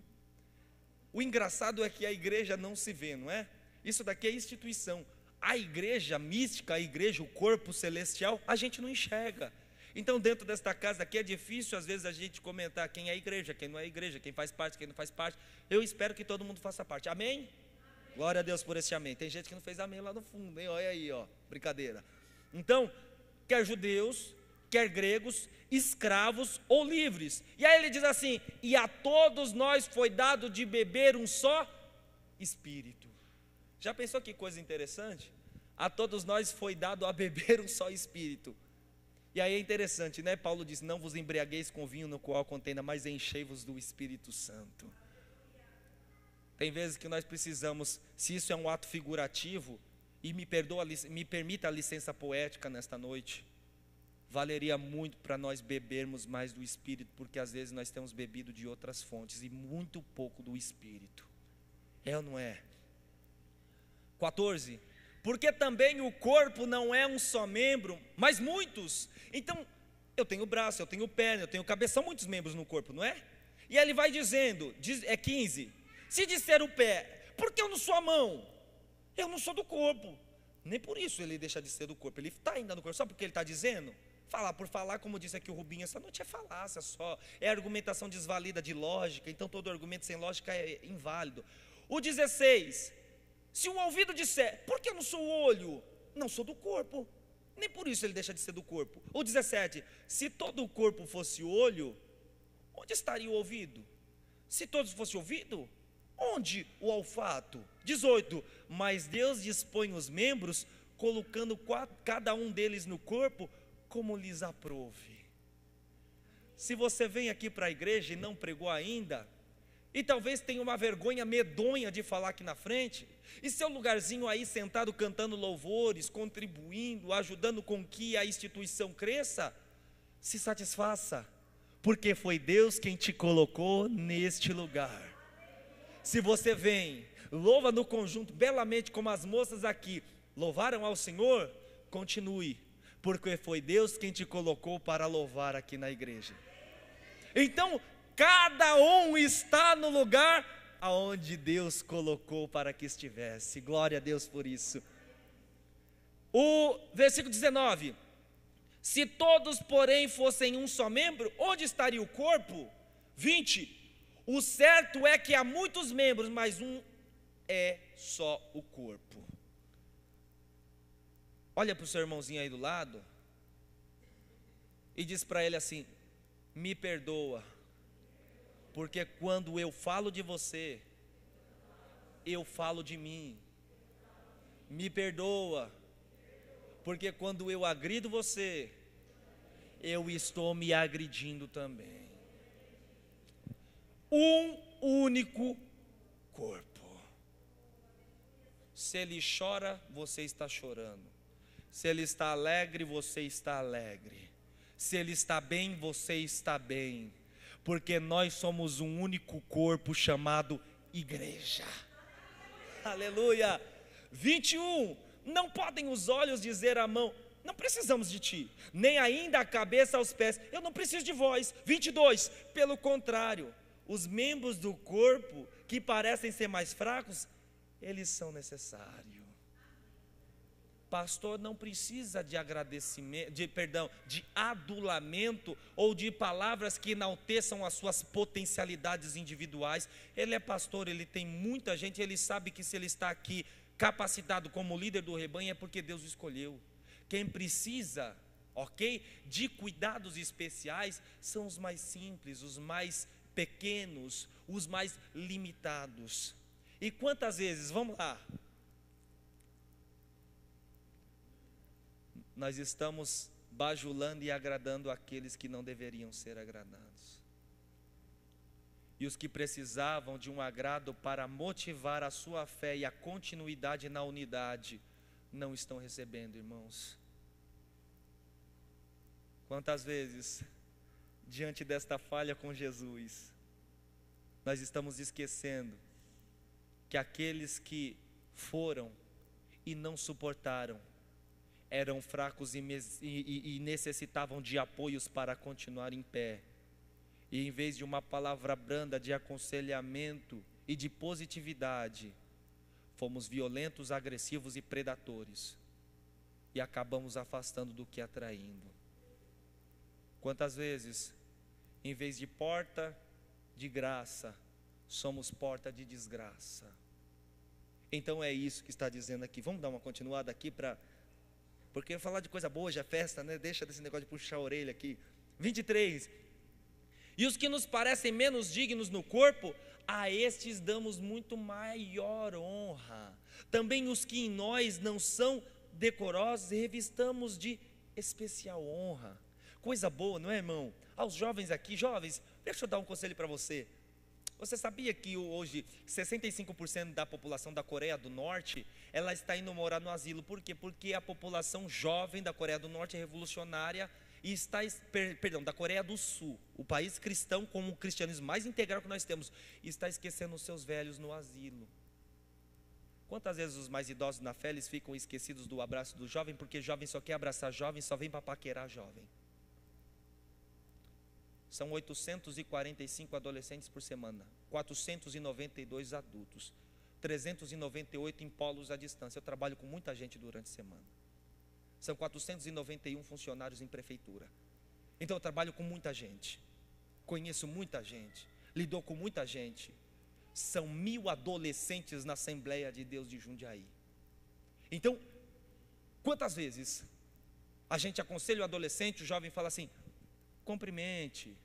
Speaker 1: O engraçado é que a igreja não se vê, não é? Isso daqui é instituição. A igreja mística, a igreja, o corpo celestial, a gente não enxerga. Então, dentro desta casa aqui é difícil às vezes a gente comentar quem é igreja, quem não é igreja, quem faz parte, quem não faz parte. Eu espero que todo mundo faça parte. Amém? amém. Glória a Deus por esse amém. Tem gente que não fez amém lá no fundo, hein? Olha aí, ó, brincadeira. Então, quer judeus, quer gregos, escravos ou livres. E aí ele diz assim: "E a todos nós foi dado de beber um só espírito". Já pensou que coisa interessante? A todos nós foi dado a beber um só espírito. E aí é interessante, né? Paulo diz: Não vos embriagueis com vinho no qual contenda, mas enchei-vos do Espírito Santo. Tem vezes que nós precisamos, se isso é um ato figurativo, e me perdoa, me permita a licença poética nesta noite, valeria muito para nós bebermos mais do Espírito, porque às vezes nós temos bebido de outras fontes e muito pouco do Espírito. É ou não é? 14. Porque também o corpo não é um só membro, mas muitos. Então, eu tenho braço, eu tenho perna, eu tenho cabeça, são muitos membros no corpo, não é? E ele vai dizendo, diz, é 15. Se disser o pé, por que eu não sou a mão? Eu não sou do corpo. Nem por isso ele deixa de ser do corpo. Ele está ainda no corpo, só porque ele está dizendo. Falar por falar, como disse aqui o Rubinho, essa noite é falácia só. É argumentação desvalida de lógica, então todo argumento sem lógica é inválido. O 16, se o ouvido disser, por que eu não sou o olho? Não sou do corpo. Nem por isso ele deixa de ser do corpo. Ou 17, se todo o corpo fosse olho, onde estaria o ouvido? Se todos fossem ouvido, onde o olfato? 18, mas Deus dispõe os membros, colocando cada um deles no corpo, como lhes aprove. Se você vem aqui para a igreja e não pregou ainda, e talvez tenha uma vergonha medonha de falar aqui na frente, e seu lugarzinho aí sentado cantando louvores, contribuindo, ajudando com que a instituição cresça, se satisfaça, porque foi Deus quem te colocou neste lugar. Se você vem, louva no conjunto belamente, como as moças aqui louvaram ao Senhor, continue, porque foi Deus quem te colocou para louvar aqui na igreja. Então, Cada um está no lugar aonde Deus colocou para que estivesse. Glória a Deus por isso. O versículo 19: Se todos, porém, fossem um só membro, onde estaria o corpo? 20: O certo é que há muitos membros, mas um é só o corpo. Olha para o seu irmãozinho aí do lado e diz para ele assim: Me perdoa porque quando eu falo de você, eu falo de mim. Me perdoa. Porque quando eu agrido você, eu estou me agredindo também. Um único corpo. Se ele chora, você está chorando. Se ele está alegre, você está alegre. Se ele está bem, você está bem porque nós somos um único corpo chamado igreja. Aleluia. 21. Não podem os olhos dizer à mão: não precisamos de ti, nem ainda a cabeça aos pés, eu não preciso de vós. 22. Pelo contrário, os membros do corpo que parecem ser mais fracos, eles são necessários. Pastor não precisa de agradecimento, de perdão, de adulamento ou de palavras que enalteçam as suas potencialidades individuais. Ele é pastor, ele tem muita gente, ele sabe que se ele está aqui capacitado como líder do rebanho é porque Deus o escolheu. Quem precisa, OK, de cuidados especiais são os mais simples, os mais pequenos, os mais limitados. E quantas vezes, vamos lá, nós estamos bajulando e agradando aqueles que não deveriam ser agradados. E os que precisavam de um agrado para motivar a sua fé e a continuidade na unidade não estão recebendo, irmãos. Quantas vezes, diante desta falha com Jesus, nós estamos esquecendo que aqueles que foram e não suportaram eram fracos e, e, e necessitavam de apoios para continuar em pé. E em vez de uma palavra branda de aconselhamento e de positividade, fomos violentos, agressivos e predadores. E acabamos afastando do que atraindo. Quantas vezes, em vez de porta de graça, somos porta de desgraça. Então é isso que está dizendo aqui. Vamos dar uma continuada aqui para porque eu falar de coisa boa, já é festa, né? Deixa desse negócio de puxar a orelha aqui. 23. E os que nos parecem menos dignos no corpo, a estes damos muito maior honra. Também os que em nós não são decorosos, revistamos de especial honra. Coisa boa, não é, irmão? Aos jovens aqui, jovens, deixa eu dar um conselho para você. Você sabia que hoje 65% da população da Coreia do Norte, ela está indo morar no asilo. Por quê? Porque a população jovem da Coreia do Norte é revolucionária e está, perdão, da Coreia do Sul, o país cristão com o cristianismo mais integral que nós temos, está esquecendo os seus velhos no asilo. Quantas vezes os mais idosos na fé eles ficam esquecidos do abraço do jovem, porque jovem só quer abraçar jovem, só vem para paquerar jovem. São 845 adolescentes por semana, 492 adultos, 398 em polos à distância. Eu trabalho com muita gente durante a semana. São 491 funcionários em prefeitura. Então eu trabalho com muita gente, conheço muita gente, lidou com muita gente. São mil adolescentes na Assembleia de Deus de Jundiaí. Então, quantas vezes a gente aconselha o adolescente, o jovem fala assim: Cumprimente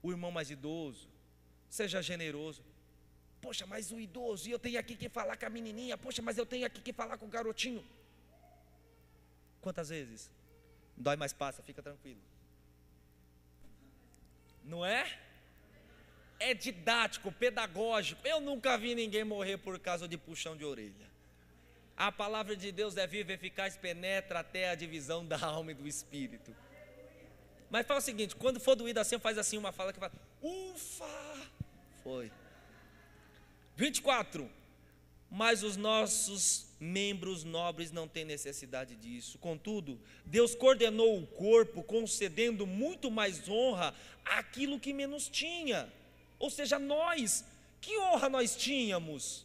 Speaker 1: o irmão mais idoso, seja generoso. Poxa, mas o idoso, e eu tenho aqui que falar com a menininha, poxa, mas eu tenho aqui que falar com o garotinho. Quantas vezes? dói mais passa, fica tranquilo. Não é? É didático, pedagógico. Eu nunca vi ninguém morrer por causa de puxão de orelha. A palavra de Deus é viva, eficaz, penetra até a divisão da alma e do espírito. Mas fala o seguinte: quando for doído assim, faz assim uma fala que vai. Ufa! Foi. 24. Mas os nossos membros nobres não têm necessidade disso. Contudo, Deus coordenou o corpo, concedendo muito mais honra àquilo que menos tinha. Ou seja, nós. Que honra nós tínhamos?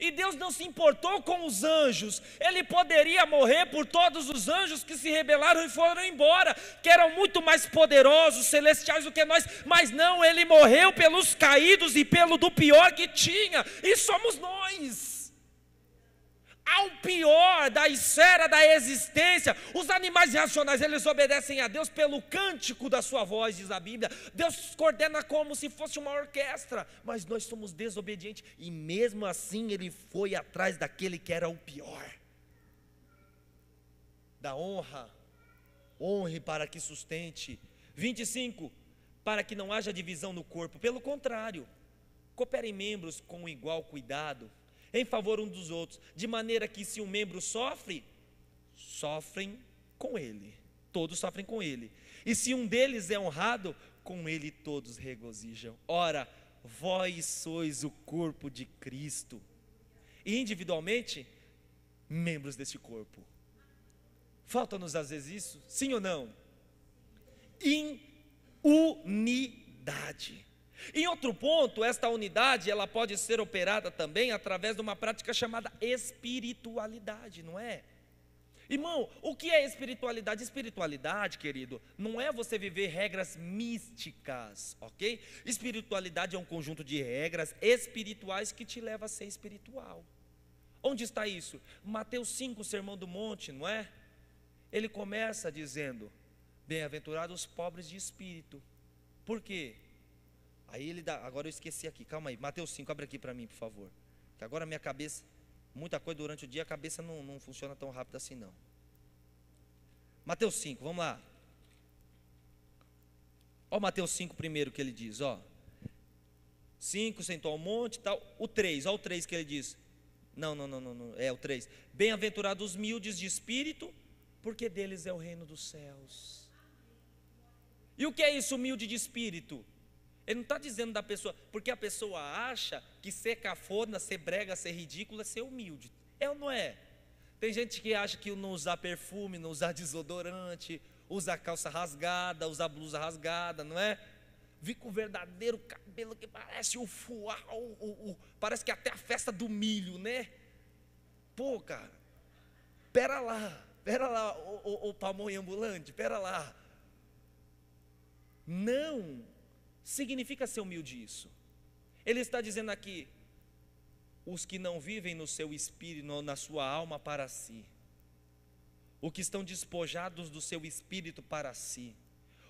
Speaker 1: E Deus não se importou com os anjos. Ele poderia morrer por todos os anjos que se rebelaram e foram embora, que eram muito mais poderosos, celestiais do que nós. Mas não, ele morreu pelos caídos e pelo do pior que tinha. E somos nós ao pior da esfera da existência. Os animais racionais, eles obedecem a Deus pelo cântico da sua voz, diz a Bíblia. Deus coordena como se fosse uma orquestra, mas nós somos desobedientes e mesmo assim ele foi atrás daquele que era o pior. Da honra, honre para que sustente. 25, para que não haja divisão no corpo, pelo contrário, cooperem membros com igual cuidado em favor um dos outros, de maneira que se um membro sofre, sofrem com ele, todos sofrem com ele. E se um deles é honrado, com ele todos regozijam. Ora, vós sois o corpo de Cristo, e individualmente, membros deste corpo. Falta-nos às vezes isso? Sim ou não? In unidade. Em outro ponto, esta unidade ela pode ser operada também através de uma prática chamada espiritualidade, não é? Irmão, o que é espiritualidade? Espiritualidade, querido, não é você viver regras místicas, ok? Espiritualidade é um conjunto de regras espirituais que te leva a ser espiritual. Onde está isso? Mateus 5, Sermão do Monte, não é? Ele começa dizendo: Bem-aventurados os pobres de espírito. Por quê? Aí ele dá, agora eu esqueci aqui, calma aí, Mateus 5, abre aqui para mim, por favor. Que agora minha cabeça, muita coisa durante o dia, a cabeça não, não funciona tão rápido assim não. Mateus 5, vamos lá. Ó Mateus 5 primeiro que ele diz, ó. 5, sentou ao monte e tal. O 3, ó o 3 que ele diz. Não, não, não, não, não. é o 3. Bem-aventurados os humildes de espírito, porque deles é o reino dos céus. E o que é isso humilde de espírito? Ele não está dizendo da pessoa, porque a pessoa acha que ser cafona, ser brega, ser ridículo é ser humilde. É ou não é? Tem gente que acha que não usar perfume, não usar desodorante, usar calça rasgada, usar blusa rasgada, não é? Vi com o verdadeiro cabelo que parece o fuau, o, o, o, parece que até a festa do milho, né? Pô, cara, pera lá, pera lá, o, o, o pamonha ambulante, pera lá. Não, significa ser humilde isso. Ele está dizendo aqui: os que não vivem no seu espírito ou na sua alma para si, o que estão despojados do seu espírito para si.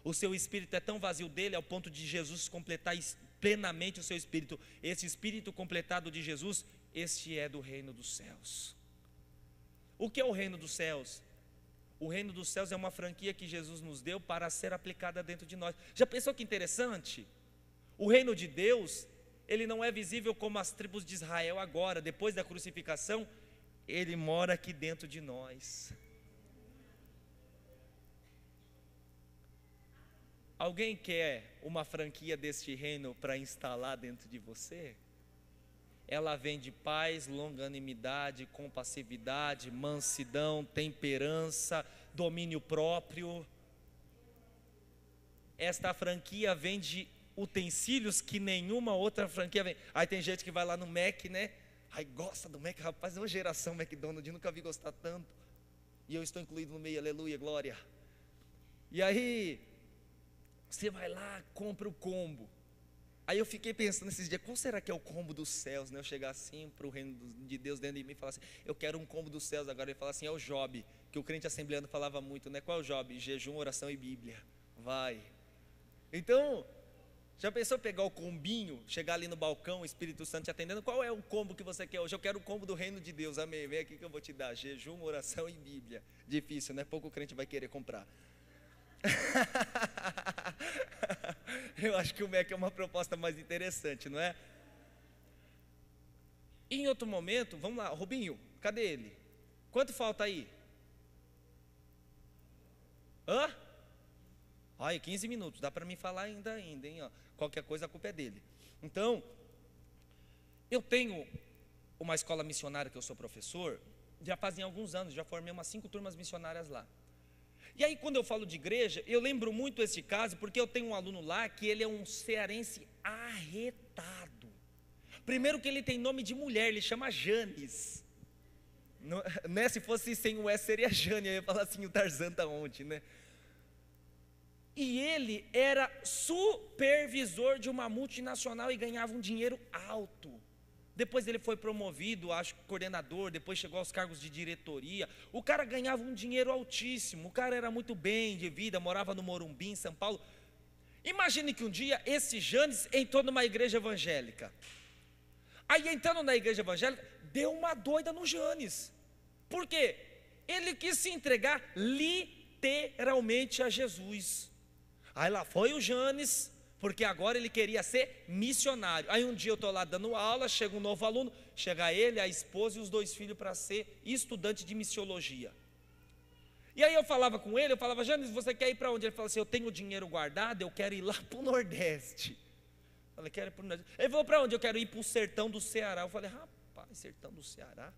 Speaker 1: O seu espírito é tão vazio dele ao ponto de Jesus completar plenamente o seu espírito. Esse espírito completado de Jesus, este é do reino dos céus. O que é o reino dos céus? O reino dos céus é uma franquia que Jesus nos deu para ser aplicada dentro de nós. Já pensou que interessante? O reino de Deus, ele não é visível como as tribos de Israel agora, depois da crucificação, ele mora aqui dentro de nós. Alguém quer uma franquia deste reino para instalar dentro de você? ela vem de paz, longanimidade, compassividade, mansidão, temperança, domínio próprio. Esta franquia vem de utensílios que nenhuma outra franquia vem. Aí tem gente que vai lá no Mac, né? Ai, gosta do Mac, rapaz, é uma geração McDonald's, nunca vi gostar tanto. E eu estou incluído no meio, aleluia, glória. E aí, você vai lá, compra o combo. Aí eu fiquei pensando esses dias, qual será que é o combo dos céus, né? Eu chegar assim para o reino de Deus dentro de mim e falar assim, eu quero um combo dos céus agora. Ele fala assim, é o Job, que o crente assembleando falava muito, né? Qual é o Job? Jejum, oração e Bíblia. Vai. Então, já pensou pegar o combinho, chegar ali no balcão, o Espírito Santo te atendendo? Qual é o combo que você quer hoje? Eu quero o combo do reino de Deus, amém. Vem aqui que eu vou te dar. Jejum, oração e Bíblia. Difícil, né? Pouco crente vai querer comprar. Eu acho que o MEC é uma proposta mais interessante, não é? Em outro momento, vamos lá, Rubinho, cadê ele? Quanto falta aí? Hã? Ai, 15 minutos, dá para me falar ainda, ainda, hein? Ó, qualquer coisa a culpa é dele. Então, eu tenho uma escola missionária que eu sou professor, já fazem alguns anos, já formei umas cinco turmas missionárias lá. E aí, quando eu falo de igreja, eu lembro muito esse caso, porque eu tenho um aluno lá que ele é um cearense arretado. Primeiro que ele tem nome de mulher, ele chama Janes. Não, né, se fosse sem o S seria Jane, eu ia falar assim, o Tarzan está onde, né? E ele era supervisor de uma multinacional e ganhava um dinheiro alto. Depois ele foi promovido, acho que coordenador, depois chegou aos cargos de diretoria. O cara ganhava um dinheiro altíssimo, o cara era muito bem de vida, morava no Morumbi, em São Paulo. Imagine que um dia esse Janes entrou numa igreja evangélica. Aí entrando na igreja evangélica, deu uma doida no Janes. Por quê? Ele quis se entregar literalmente a Jesus. Aí lá foi o Janes, porque agora ele queria ser missionário. Aí um dia eu estou lá dando aula, chega um novo aluno, chega ele, a esposa e os dois filhos para ser estudante de missiologia. E aí eu falava com ele, eu falava, Janis, você quer ir para onde? Ele falou assim: eu tenho dinheiro guardado, eu quero ir lá para o Nordeste. Eu falei, quero ir para o Nordeste. Ele falou, para onde? Eu quero ir para o sertão do Ceará. Eu falei, rapaz, sertão do Ceará.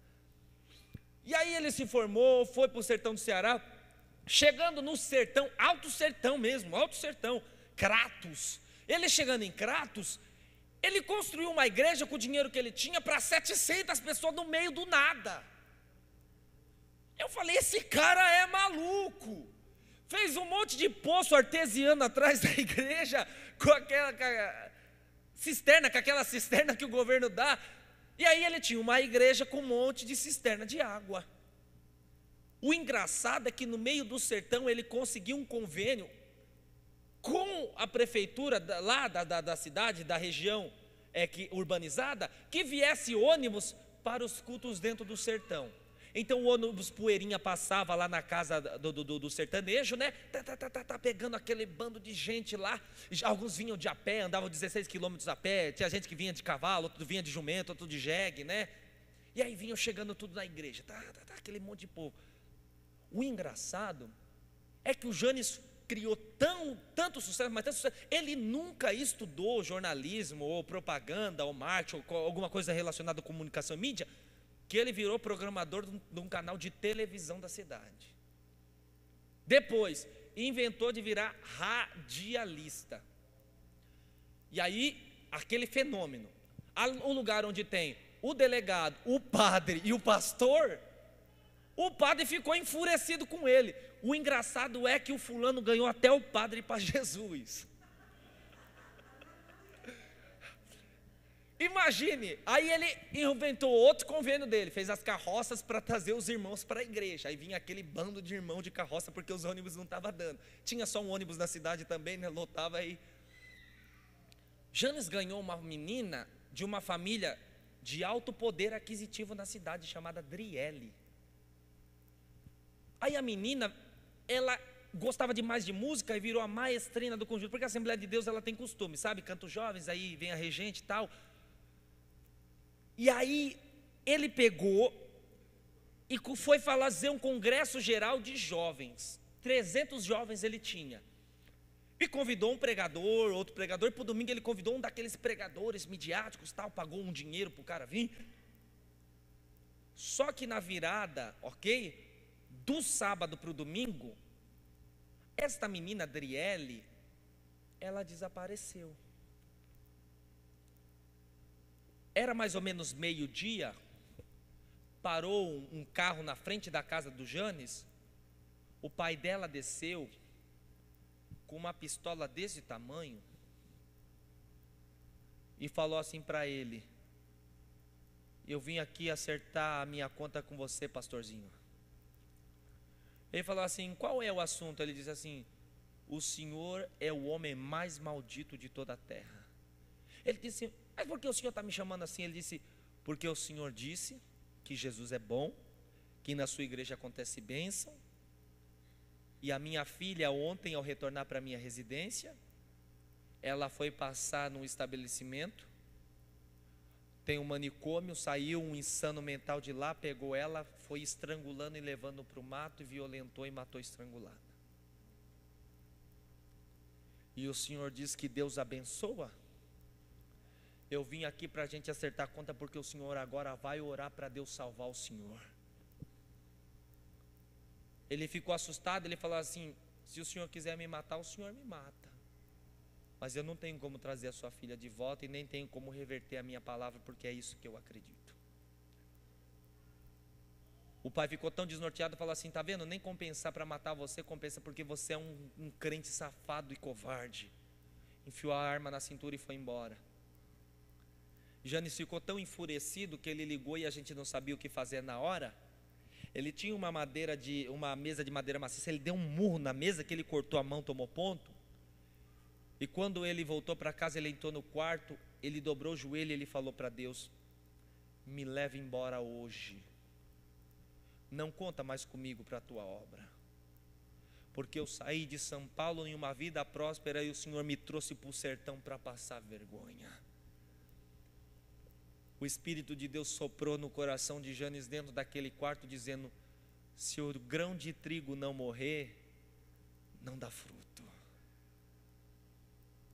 Speaker 1: E aí ele se formou, foi para o sertão do Ceará. Chegando no sertão, alto sertão mesmo, alto sertão, Cratos ele chegando em Cratos, ele construiu uma igreja com o dinheiro que ele tinha para 700 pessoas no meio do nada. Eu falei: esse cara é maluco. Fez um monte de poço artesiano atrás da igreja, com aquela cisterna, com aquela cisterna que o governo dá. E aí ele tinha uma igreja com um monte de cisterna de água. O engraçado é que no meio do sertão ele conseguiu um convênio com a prefeitura lá da, da, da, cidade, da região é, que, urbanizada, que viesse ônibus para os cultos dentro do sertão. Então o ônibus poeirinha passava lá na casa do, do, do sertanejo, né? Tá, tá, tá, tá, tá, pegando aquele bando de gente lá. Alguns vinham de a pé, andavam 16 quilômetros a pé. Tinha gente que vinha de cavalo, outro vinha de jumento, outro de jegue, né? E aí vinham chegando tudo na igreja. Tá, tá, tá, aquele monte de povo. O engraçado é que o Janes criou tão, tanto sucesso, mas tanto sucesso, ele nunca estudou jornalismo ou propaganda ou marketing ou alguma coisa relacionada à comunicação e mídia, que ele virou programador de um canal de televisão da cidade. Depois, inventou de virar radialista. E aí, aquele fenômeno. O lugar onde tem o delegado, o padre e o pastor, o padre ficou enfurecido com ele, o engraçado é que o fulano ganhou até o padre para Jesus. Imagine, aí ele inventou outro convênio dele, fez as carroças para trazer os irmãos para a igreja. Aí vinha aquele bando de irmão de carroça porque os ônibus não estavam dando. Tinha só um ônibus na cidade também, né? Lotava aí. Janes ganhou uma menina de uma família de alto poder aquisitivo na cidade chamada Driele. Aí a menina ela gostava demais de música e virou a maestrina do conjunto, porque a Assembleia de Deus ela tem costume, sabe? Canta os jovens, aí vem a regente e tal. E aí ele pegou e foi fazer um congresso geral de jovens. 300 jovens ele tinha. E convidou um pregador, outro pregador, e para domingo ele convidou um daqueles pregadores midiáticos, tal, pagou um dinheiro para o cara vir. Só que na virada, ok? do sábado para o domingo, esta menina Adriele, ela desapareceu. Era mais ou menos meio-dia, parou um carro na frente da casa do Janes, o pai dela desceu com uma pistola desse tamanho e falou assim para ele: Eu vim aqui acertar a minha conta com você, pastorzinho. Ele falou assim: qual é o assunto? Ele disse assim: o Senhor é o homem mais maldito de toda a terra. Ele disse: mas por que o Senhor está me chamando assim? Ele disse: porque o Senhor disse que Jesus é bom, que na sua igreja acontece bênção. E a minha filha, ontem, ao retornar para minha residência, ela foi passar num estabelecimento tem um manicômio, saiu um insano mental de lá, pegou ela, foi estrangulando e levando para o mato, e violentou e matou estrangulada. E o Senhor diz que Deus abençoa. Eu vim aqui para a gente acertar a conta, porque o Senhor agora vai orar para Deus salvar o Senhor. Ele ficou assustado, ele falou assim: se o Senhor quiser me matar, o Senhor me mata mas eu não tenho como trazer a sua filha de volta e nem tenho como reverter a minha palavra, porque é isso que eu acredito. O pai ficou tão desnorteado, falou assim: tá vendo? Nem compensar para matar você, compensa porque você é um, um crente safado e covarde. Enfiou a arma na cintura e foi embora. Janis ficou tão enfurecido que ele ligou e a gente não sabia o que fazer na hora. Ele tinha uma madeira de uma mesa de madeira maciça, ele deu um murro na mesa que ele cortou a mão, tomou ponto. E quando ele voltou para casa, ele entrou no quarto, ele dobrou o joelho e ele falou para Deus: Me leva embora hoje. Não conta mais comigo para a tua obra. Porque eu saí de São Paulo em uma vida próspera e o Senhor me trouxe para o sertão para passar vergonha. O Espírito de Deus soprou no coração de Janes dentro daquele quarto, dizendo: Se o grão de trigo não morrer, não dá fruto.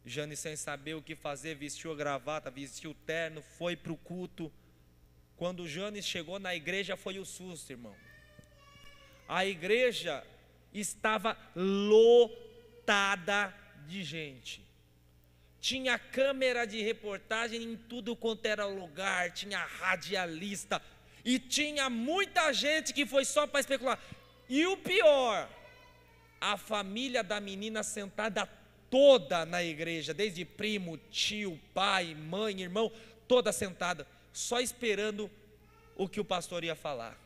Speaker 1: Jane, sem saber o que fazer, vestiu a gravata, vestiu o terno, foi para o culto. Quando Jane chegou na igreja, foi o susto, irmão. A igreja estava lotada de gente. Tinha câmera de reportagem em tudo quanto era lugar, tinha radialista, e tinha muita gente que foi só para especular. E o pior, a família da menina sentada toda na igreja, desde primo, tio, pai, mãe, irmão, toda sentada, só esperando o que o pastor ia falar.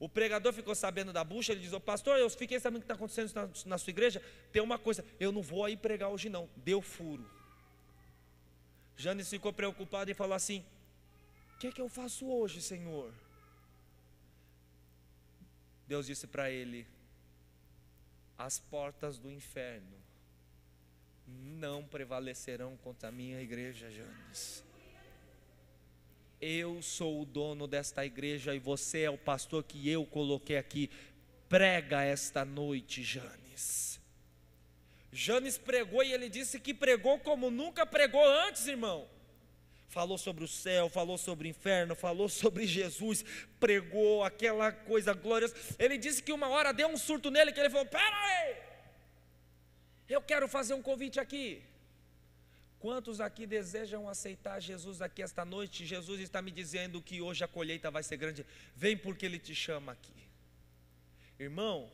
Speaker 1: O pregador ficou sabendo da bucha, ele diz: "O pastor, eu fiquei sabendo o que está acontecendo na, na, sua igreja. Tem uma coisa, eu não vou aí pregar hoje, não. Deu furo. Janes ficou preocupado e falou assim: O que é que eu faço hoje, Senhor? Deus disse para ele: As portas do inferno não prevalecerão contra a minha igreja, Janes. Eu sou o dono desta igreja e você é o pastor que eu coloquei aqui. Prega esta noite, Janes. Janes pregou e ele disse que pregou como nunca pregou antes, irmão. Falou sobre o céu, falou sobre o inferno, falou sobre Jesus, pregou aquela coisa gloriosa. Ele disse que uma hora deu um surto nele que ele falou: Pera aí! Eu quero fazer um convite aqui. Quantos aqui desejam aceitar Jesus aqui esta noite? Jesus está me dizendo que hoje a colheita vai ser grande. Vem porque Ele te chama aqui. Irmão,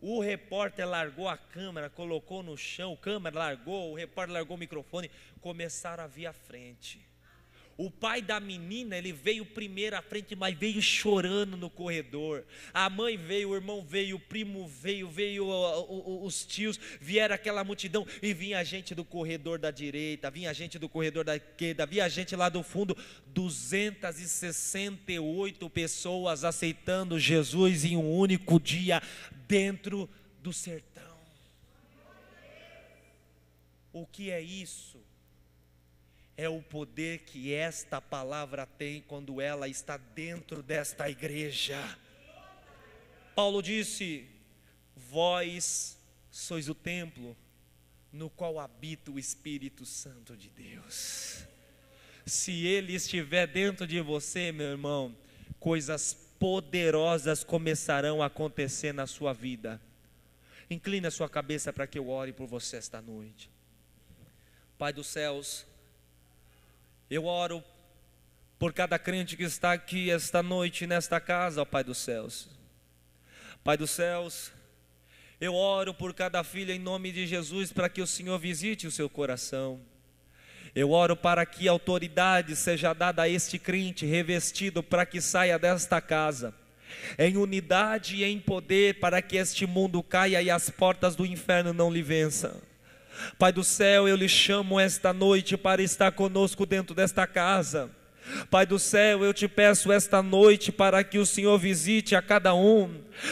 Speaker 1: o repórter largou a câmera, colocou no chão, câmera largou, o repórter largou o microfone, começaram a vir à frente. O pai da menina, ele veio primeiro à frente, mas veio chorando no corredor. A mãe veio, o irmão veio, o primo veio, veio os tios, vieram aquela multidão e vinha a gente do corredor da direita, vinha a gente do corredor da esquerda, vinha a gente lá do fundo. 268 pessoas aceitando Jesus em um único dia dentro do sertão. O que é isso? é o poder que esta palavra tem quando ela está dentro desta igreja. Paulo disse: Vós sois o templo no qual habita o Espírito Santo de Deus. Se ele estiver dentro de você, meu irmão, coisas poderosas começarão a acontecer na sua vida. Incline a sua cabeça para que eu ore por você esta noite. Pai dos céus, eu oro por cada crente que está aqui esta noite, nesta casa, ó Pai dos céus. Pai dos céus, eu oro por cada filha em nome de Jesus, para que o Senhor visite o seu coração. Eu oro para que autoridade seja dada a este crente revestido para que saia desta casa, em unidade e em poder, para que este mundo caia e as portas do inferno não lhe vençam. Pai do céu, eu lhe chamo esta noite para estar conosco dentro desta casa. Pai do céu, eu te peço esta noite para que o Senhor visite a cada um.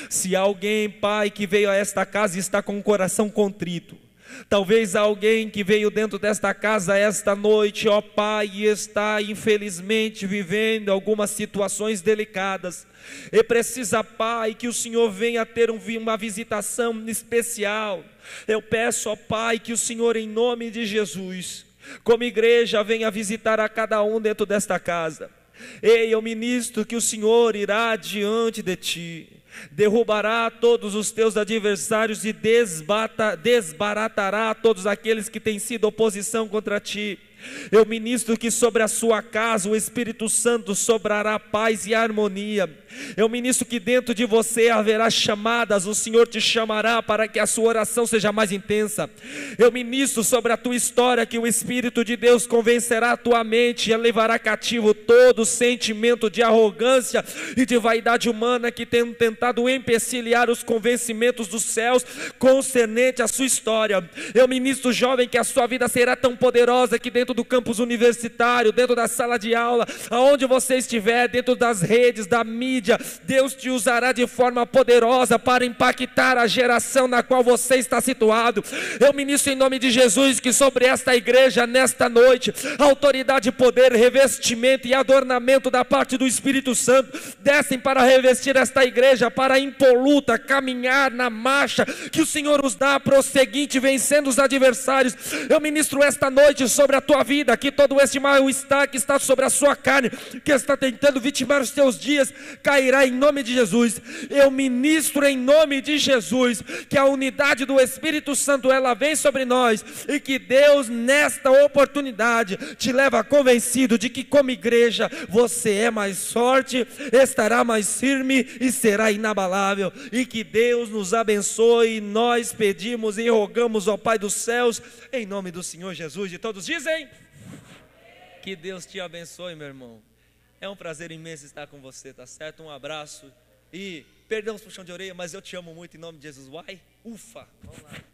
Speaker 1: Se alguém, Pai, que veio a esta casa está com o coração contrito, Talvez alguém que veio dentro desta casa esta noite, ó Pai, está infelizmente vivendo algumas situações delicadas. E precisa, Pai, que o Senhor venha ter uma visitação especial. Eu peço, ó Pai, que o Senhor, em nome de Jesus, como igreja, venha visitar a cada um dentro desta casa. Ei, eu ministro que o Senhor irá diante de ti, derrubará todos os teus adversários e desbata, desbaratará todos aqueles que têm sido oposição contra ti. Eu ministro que sobre a sua casa o Espírito Santo sobrará paz e harmonia. Eu ministro que dentro de você haverá chamadas, o Senhor te chamará para que a sua oração seja mais intensa. Eu ministro sobre a tua história que o Espírito de Deus convencerá a tua mente e levará cativo todo sentimento de arrogância e de vaidade humana que tem tentado empecilhar os convencimentos dos céus concernente à sua história. Eu ministro, jovem, que a sua vida será tão poderosa que dentro dentro do campus universitário, dentro da sala de aula, aonde você estiver, dentro das redes, da mídia, Deus te usará de forma poderosa para impactar a geração na qual você está situado. Eu ministro em nome de Jesus que sobre esta igreja, nesta noite, autoridade, poder, revestimento e adornamento da parte do Espírito Santo descem para revestir esta igreja, para impoluta caminhar na marcha que o Senhor os dá, para o seguinte vencendo os adversários. Eu ministro esta noite sobre a tua vida, que todo este mal-estar que está sobre a sua carne, que está tentando vitimar os teus dias, cairá em nome de Jesus. Eu ministro em nome de Jesus que a unidade do Espírito Santo ela vem sobre nós e que Deus nesta oportunidade te leva convencido de que como igreja você é mais forte, estará mais firme e será inabalável e que Deus nos abençoe. Nós pedimos e rogamos ao Pai dos céus em nome do Senhor Jesus. E todos dizem: que Deus te abençoe, meu irmão. É um prazer imenso estar com você, tá certo? Um abraço e perdemos o puxão de orelha, mas eu te amo muito em nome de Jesus. Uai, ufa! Vamos lá.